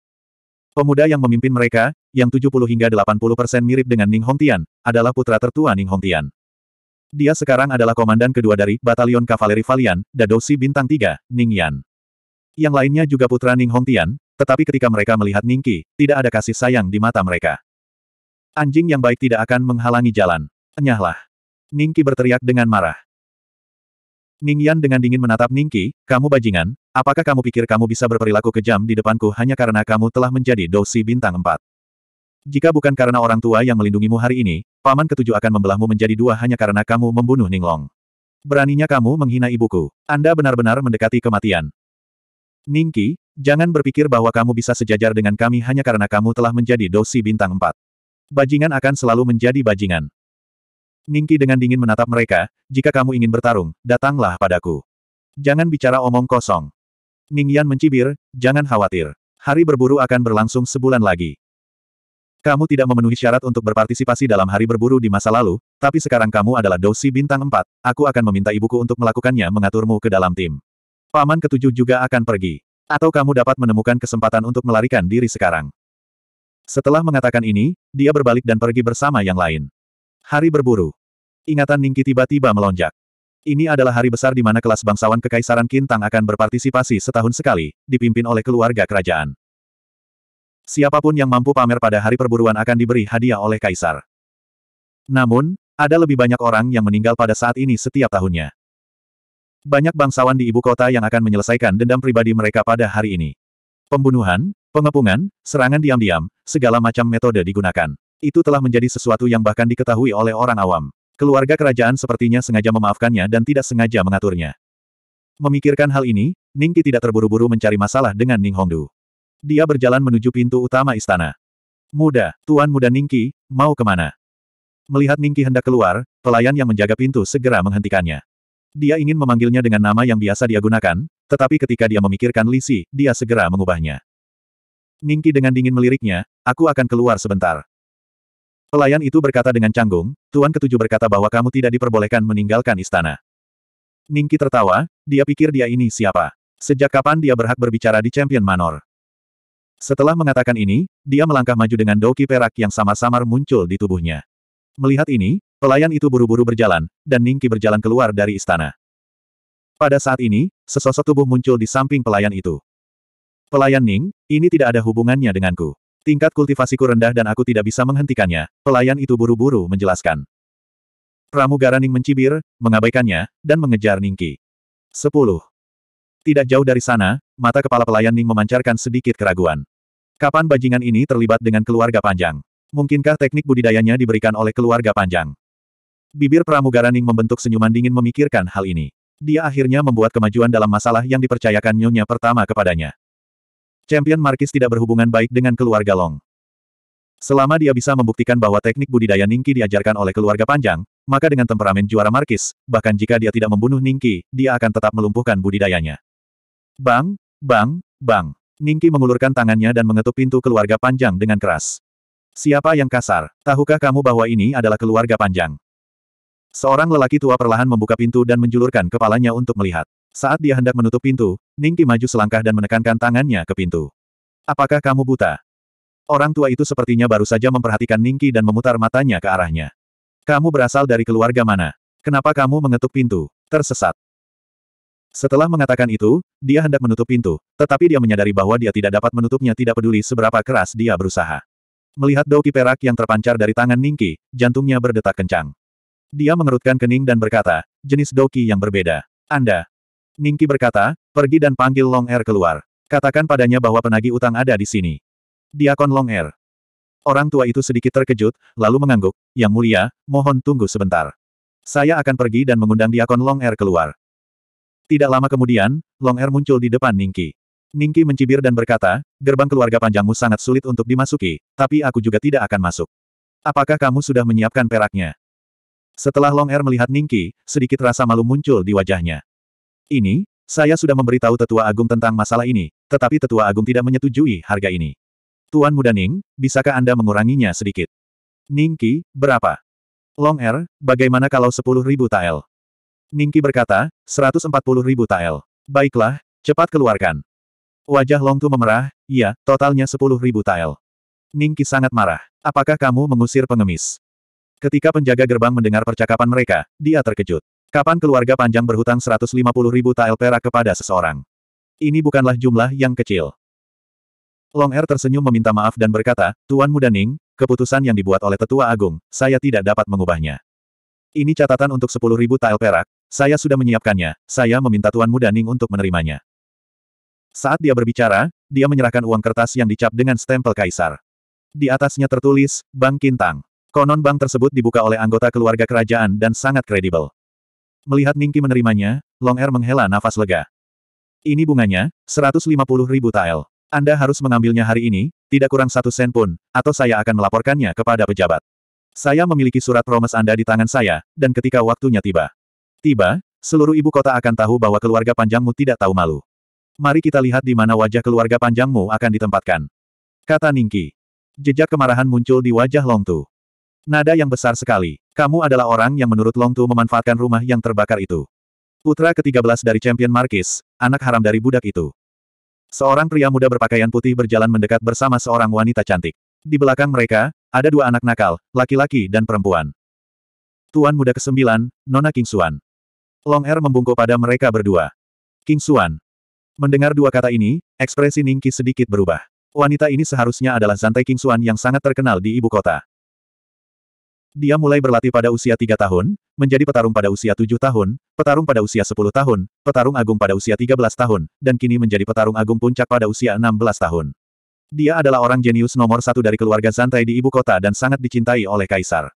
Pemuda yang memimpin mereka, yang 70 hingga 80 persen mirip dengan Ning Hongtian, adalah putra tertua Ning Hongtian. Dia sekarang adalah komandan kedua dari Batalion Kavaleri Valian, Dadosi Bintang 3, Ning Yan yang lainnya juga putra Ning Hong Tian, tetapi ketika mereka melihat Ning Qi, tidak ada kasih sayang di mata mereka. Anjing yang baik tidak akan menghalangi jalan. Enyahlah. Ning Qi berteriak dengan marah. Ning Yan dengan dingin menatap Ning Qi, kamu bajingan, apakah kamu pikir kamu bisa berperilaku kejam di depanku hanya karena kamu telah menjadi dosi bintang empat? Jika bukan karena orang tua yang melindungimu hari ini, paman ketujuh akan membelahmu menjadi dua hanya karena kamu membunuh Ning Long. Beraninya kamu menghina ibuku. Anda benar-benar mendekati kematian. Ningki, jangan berpikir bahwa kamu bisa sejajar dengan kami hanya karena kamu telah menjadi dosi bintang 4. Bajingan akan selalu menjadi bajingan. Ningki dengan dingin menatap mereka, jika kamu ingin bertarung, datanglah padaku. Jangan bicara omong kosong. Ningyan mencibir, jangan khawatir. Hari berburu akan berlangsung sebulan lagi. Kamu tidak memenuhi syarat untuk berpartisipasi dalam hari berburu di masa lalu, tapi sekarang kamu adalah dosi bintang 4, aku akan meminta ibuku untuk melakukannya mengaturmu ke dalam tim. Paman ketujuh juga akan pergi. Atau kamu dapat menemukan kesempatan untuk melarikan diri sekarang. Setelah mengatakan ini, dia berbalik dan pergi bersama yang lain. Hari berburu. Ingatan Ningki tiba-tiba melonjak. Ini adalah hari besar di mana kelas bangsawan Kekaisaran Kintang akan berpartisipasi setahun sekali, dipimpin oleh keluarga kerajaan. Siapapun yang mampu pamer pada hari perburuan akan diberi hadiah oleh kaisar. Namun, ada lebih banyak orang yang meninggal pada saat ini setiap tahunnya. Banyak bangsawan di ibu kota yang akan menyelesaikan dendam pribadi mereka pada hari ini. Pembunuhan, pengepungan, serangan diam-diam, segala macam metode digunakan. Itu telah menjadi sesuatu yang bahkan diketahui oleh orang awam. Keluarga kerajaan sepertinya sengaja memaafkannya dan tidak sengaja mengaturnya. Memikirkan hal ini, Ningki tidak terburu-buru mencari masalah dengan Ning Hongdu. Dia berjalan menuju pintu utama istana. Muda, Tuan Muda Ningki, mau kemana? Melihat Ningki hendak keluar, pelayan yang menjaga pintu segera menghentikannya. Dia ingin memanggilnya dengan nama yang biasa dia gunakan, tetapi ketika dia memikirkan Lisi, dia segera mengubahnya. Ningki dengan dingin meliriknya, aku akan keluar sebentar. Pelayan itu berkata dengan canggung, Tuan ketujuh berkata bahwa kamu tidak diperbolehkan meninggalkan istana. Ningki tertawa, dia pikir dia ini siapa. Sejak kapan dia berhak berbicara di Champion Manor? Setelah mengatakan ini, dia melangkah maju dengan doki perak yang sama-samar muncul di tubuhnya. Melihat ini, Pelayan itu buru-buru berjalan, dan Ningki berjalan keluar dari istana. Pada saat ini, sesosok tubuh muncul di samping pelayan itu. Pelayan Ning, ini tidak ada hubungannya denganku. Tingkat kultivasiku rendah dan aku tidak bisa menghentikannya, pelayan itu buru-buru menjelaskan. Pramugara Ning mencibir, mengabaikannya, dan mengejar Ningki. 10. Tidak jauh dari sana, mata kepala pelayan Ning memancarkan sedikit keraguan. Kapan bajingan ini terlibat dengan keluarga panjang? Mungkinkah teknik budidayanya diberikan oleh keluarga panjang? Bibir pramugaraning membentuk senyuman dingin memikirkan hal ini. Dia akhirnya membuat kemajuan dalam masalah yang dipercayakan nyonya pertama kepadanya. Champion Markis tidak berhubungan baik dengan keluarga Long. Selama dia bisa membuktikan bahwa teknik budidaya Ningki diajarkan oleh keluarga panjang, maka dengan temperamen juara Markis, bahkan jika dia tidak membunuh Ningki, dia akan tetap melumpuhkan budidayanya. Bang, bang, bang. Ningki mengulurkan tangannya dan mengetuk pintu keluarga panjang dengan keras. Siapa yang kasar? Tahukah kamu bahwa ini adalah keluarga panjang? Seorang lelaki tua perlahan membuka pintu dan menjulurkan kepalanya untuk melihat. Saat dia hendak menutup pintu, Ningki maju selangkah dan menekankan tangannya ke pintu. Apakah kamu buta? Orang tua itu sepertinya baru saja memperhatikan Ningki dan memutar matanya ke arahnya. Kamu berasal dari keluarga mana? Kenapa kamu mengetuk pintu? Tersesat. Setelah mengatakan itu, dia hendak menutup pintu, tetapi dia menyadari bahwa dia tidak dapat menutupnya tidak peduli seberapa keras dia berusaha. Melihat doki perak yang terpancar dari tangan Ningki, jantungnya berdetak kencang. Dia mengerutkan kening dan berkata, jenis doki yang berbeda. Anda. Ningki berkata, pergi dan panggil Long Air keluar. Katakan padanya bahwa penagi utang ada di sini. Diakon Long Air. Orang tua itu sedikit terkejut, lalu mengangguk, Yang mulia, mohon tunggu sebentar. Saya akan pergi dan mengundang Diakon Long Air keluar. Tidak lama kemudian, Long Air muncul di depan Ningki. Ningki mencibir dan berkata, gerbang keluarga panjangmu sangat sulit untuk dimasuki, tapi aku juga tidak akan masuk. Apakah kamu sudah menyiapkan peraknya? Setelah Long Er melihat Ningki, sedikit rasa malu muncul di wajahnya. Ini, saya sudah memberitahu Tetua Agung tentang masalah ini, tetapi Tetua Agung tidak menyetujui harga ini. Tuan Muda Ning, bisakah Anda menguranginya sedikit? Ningki, berapa? Long Er, bagaimana kalau sepuluh ribu tael? Ningki berkata, seratus empat puluh ribu tael. Baiklah, cepat keluarkan. Wajah Long Tu memerah, iya, totalnya sepuluh ribu tael. Ningki sangat marah. Apakah kamu mengusir pengemis? Ketika penjaga gerbang mendengar percakapan mereka, dia terkejut. Kapan keluarga panjang berhutang 150 ribu tael perak kepada seseorang? Ini bukanlah jumlah yang kecil. Long Er tersenyum meminta maaf dan berkata, Tuan Muda Ning, keputusan yang dibuat oleh Tetua Agung, saya tidak dapat mengubahnya. Ini catatan untuk 10 ribu tael perak, saya sudah menyiapkannya, saya meminta Tuan Muda Ning untuk menerimanya. Saat dia berbicara, dia menyerahkan uang kertas yang dicap dengan stempel kaisar. Di atasnya tertulis, Bang Kintang. Konon bank tersebut dibuka oleh anggota keluarga kerajaan dan sangat kredibel. Melihat Ningki menerimanya, Long Er menghela nafas lega. Ini bunganya, 150 ribu tael. Anda harus mengambilnya hari ini, tidak kurang satu sen pun, atau saya akan melaporkannya kepada pejabat. Saya memiliki surat promes Anda di tangan saya, dan ketika waktunya tiba. Tiba, seluruh ibu kota akan tahu bahwa keluarga panjangmu tidak tahu malu. Mari kita lihat di mana wajah keluarga panjangmu akan ditempatkan. Kata Ningki. Jejak kemarahan muncul di wajah Long Tu. Nada yang besar sekali. Kamu adalah orang yang menurut Long Tu memanfaatkan rumah yang terbakar itu. Putra ke-13 dari Champion Markis, anak haram dari budak itu. Seorang pria muda berpakaian putih berjalan mendekat bersama seorang wanita cantik. Di belakang mereka, ada dua anak nakal, laki-laki dan perempuan. Tuan muda ke-9, Nona King Suan. Long Er membungkuk pada mereka berdua. King Suan. Mendengar dua kata ini, ekspresi Ningki sedikit berubah. Wanita ini seharusnya adalah Zantai King Suan yang sangat terkenal di ibu kota. Dia mulai berlatih pada usia tiga tahun, menjadi petarung pada usia tujuh tahun, petarung pada usia sepuluh tahun, petarung agung pada usia tiga belas tahun, dan kini menjadi petarung agung puncak pada usia enam belas tahun. Dia adalah orang jenius nomor satu dari keluarga santai di ibu kota dan sangat dicintai oleh kaisar.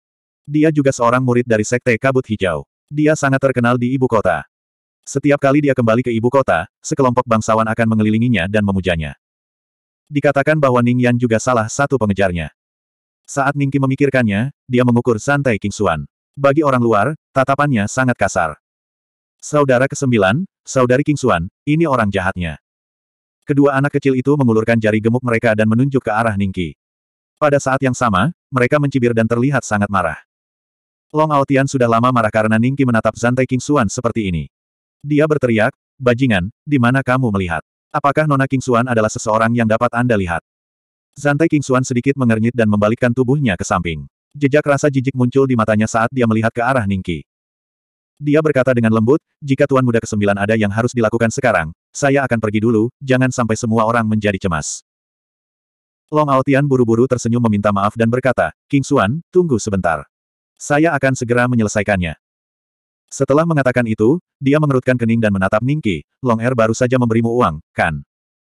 Dia juga seorang murid dari Sekte Kabut Hijau. Dia sangat terkenal di ibu kota. Setiap kali dia kembali ke ibu kota, sekelompok bangsawan akan mengelilinginya dan memujanya. Dikatakan bahwa Ning Yan juga salah satu pengejarnya. Saat Ningki memikirkannya, dia mengukur santai King Xuan. Bagi orang luar, tatapannya sangat kasar. Saudara kesembilan, saudari King Xuan, ini orang jahatnya. Kedua anak kecil itu mengulurkan jari gemuk mereka dan menunjuk ke arah Ningki. Pada saat yang sama, mereka mencibir dan terlihat sangat marah. Long Aotian sudah lama marah karena Ningki menatap Zantai King Xuan seperti ini. Dia berteriak, bajingan, di mana kamu melihat? Apakah Nona King Xuan adalah seseorang yang dapat Anda lihat? Zantai King Xuan sedikit mengernyit dan membalikkan tubuhnya ke samping. Jejak rasa jijik muncul di matanya saat dia melihat ke arah Ningki. Dia berkata dengan lembut, jika Tuan Muda Kesembilan ada yang harus dilakukan sekarang, saya akan pergi dulu, jangan sampai semua orang menjadi cemas. Long Aotian buru-buru tersenyum meminta maaf dan berkata, King Xuan, tunggu sebentar. Saya akan segera menyelesaikannya. Setelah mengatakan itu, dia mengerutkan kening dan menatap Ningki, Long Er baru saja memberimu uang, kan?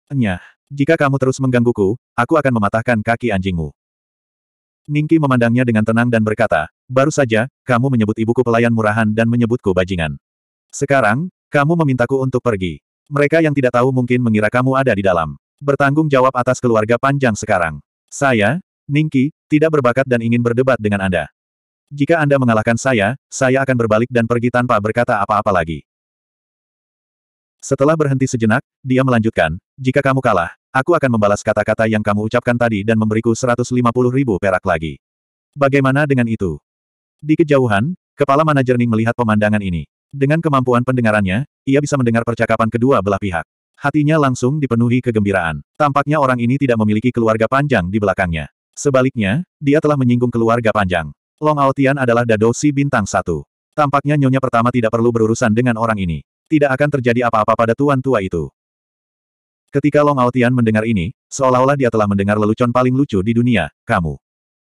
Enyah. Jika kamu terus menggangguku, aku akan mematahkan kaki anjingmu. Ningki memandangnya dengan tenang dan berkata, baru saja, kamu menyebut ibuku pelayan murahan dan menyebutku bajingan. Sekarang, kamu memintaku untuk pergi. Mereka yang tidak tahu mungkin mengira kamu ada di dalam. Bertanggung jawab atas keluarga panjang sekarang. Saya, Ningki, tidak berbakat dan ingin berdebat dengan Anda. Jika Anda mengalahkan saya, saya akan berbalik dan pergi tanpa berkata apa-apa lagi. Setelah berhenti sejenak, dia melanjutkan, jika kamu kalah, aku akan membalas kata-kata yang kamu ucapkan tadi dan memberiku 150 ribu perak lagi. Bagaimana dengan itu? Di kejauhan, kepala manajer jernih melihat pemandangan ini. Dengan kemampuan pendengarannya, ia bisa mendengar percakapan kedua belah pihak. Hatinya langsung dipenuhi kegembiraan. Tampaknya orang ini tidak memiliki keluarga panjang di belakangnya. Sebaliknya, dia telah menyinggung keluarga panjang. Long Aotian adalah dadosi bintang satu. Tampaknya nyonya pertama tidak perlu berurusan dengan orang ini. Tidak akan terjadi apa-apa pada tuan tua itu. Ketika Long Aotian mendengar ini, seolah-olah dia telah mendengar lelucon paling lucu di dunia, kamu.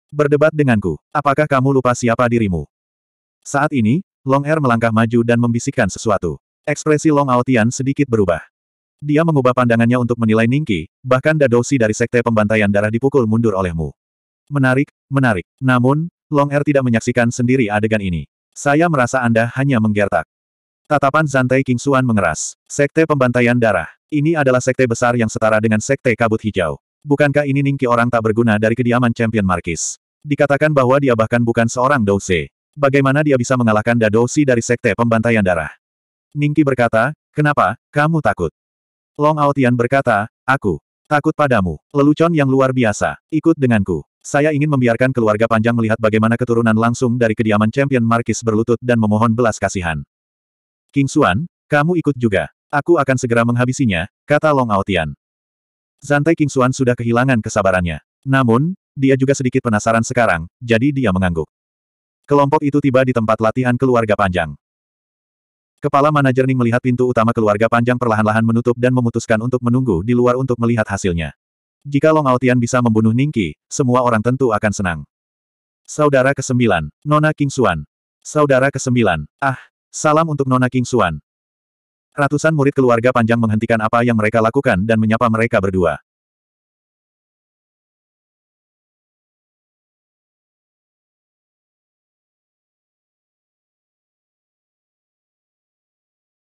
Berdebat denganku, apakah kamu lupa siapa dirimu? Saat ini, Long Er melangkah maju dan membisikkan sesuatu. Ekspresi Long Aotian sedikit berubah. Dia mengubah pandangannya untuk menilai Ningki, bahkan Dadosi dari Sekte Pembantaian Darah dipukul mundur olehmu. Menarik, menarik. Namun, Long Er tidak menyaksikan sendiri adegan ini. Saya merasa Anda hanya menggertak. Tatapan Zantai King Xuan mengeras. Sekte pembantaian darah. Ini adalah sekte besar yang setara dengan sekte kabut hijau. Bukankah ini Ningki orang tak berguna dari kediaman Champion Markis? Dikatakan bahwa dia bahkan bukan seorang Douce. Bagaimana dia bisa mengalahkan Dadouce dari sekte pembantaian darah? Ningki berkata, kenapa, kamu takut? Long Aotian berkata, aku takut padamu, lelucon yang luar biasa, ikut denganku. Saya ingin membiarkan keluarga panjang melihat bagaimana keturunan langsung dari kediaman Champion Markis berlutut dan memohon belas kasihan. King Xuan, kamu ikut juga. Aku akan segera menghabisinya, kata Long Aotian. Zantai King Xuan sudah kehilangan kesabarannya. Namun, dia juga sedikit penasaran sekarang, jadi dia mengangguk. Kelompok itu tiba di tempat latihan keluarga panjang. Kepala manajer Ning melihat pintu utama keluarga panjang perlahan-lahan menutup dan memutuskan untuk menunggu di luar untuk melihat hasilnya. Jika Long Aotian bisa membunuh Ningki, semua orang tentu akan senang. Saudara ke-9, Nona King Xuan. Saudara ke-9, ah, Salam untuk Nona King Suan. Ratusan murid keluarga panjang menghentikan apa yang mereka lakukan dan menyapa mereka berdua.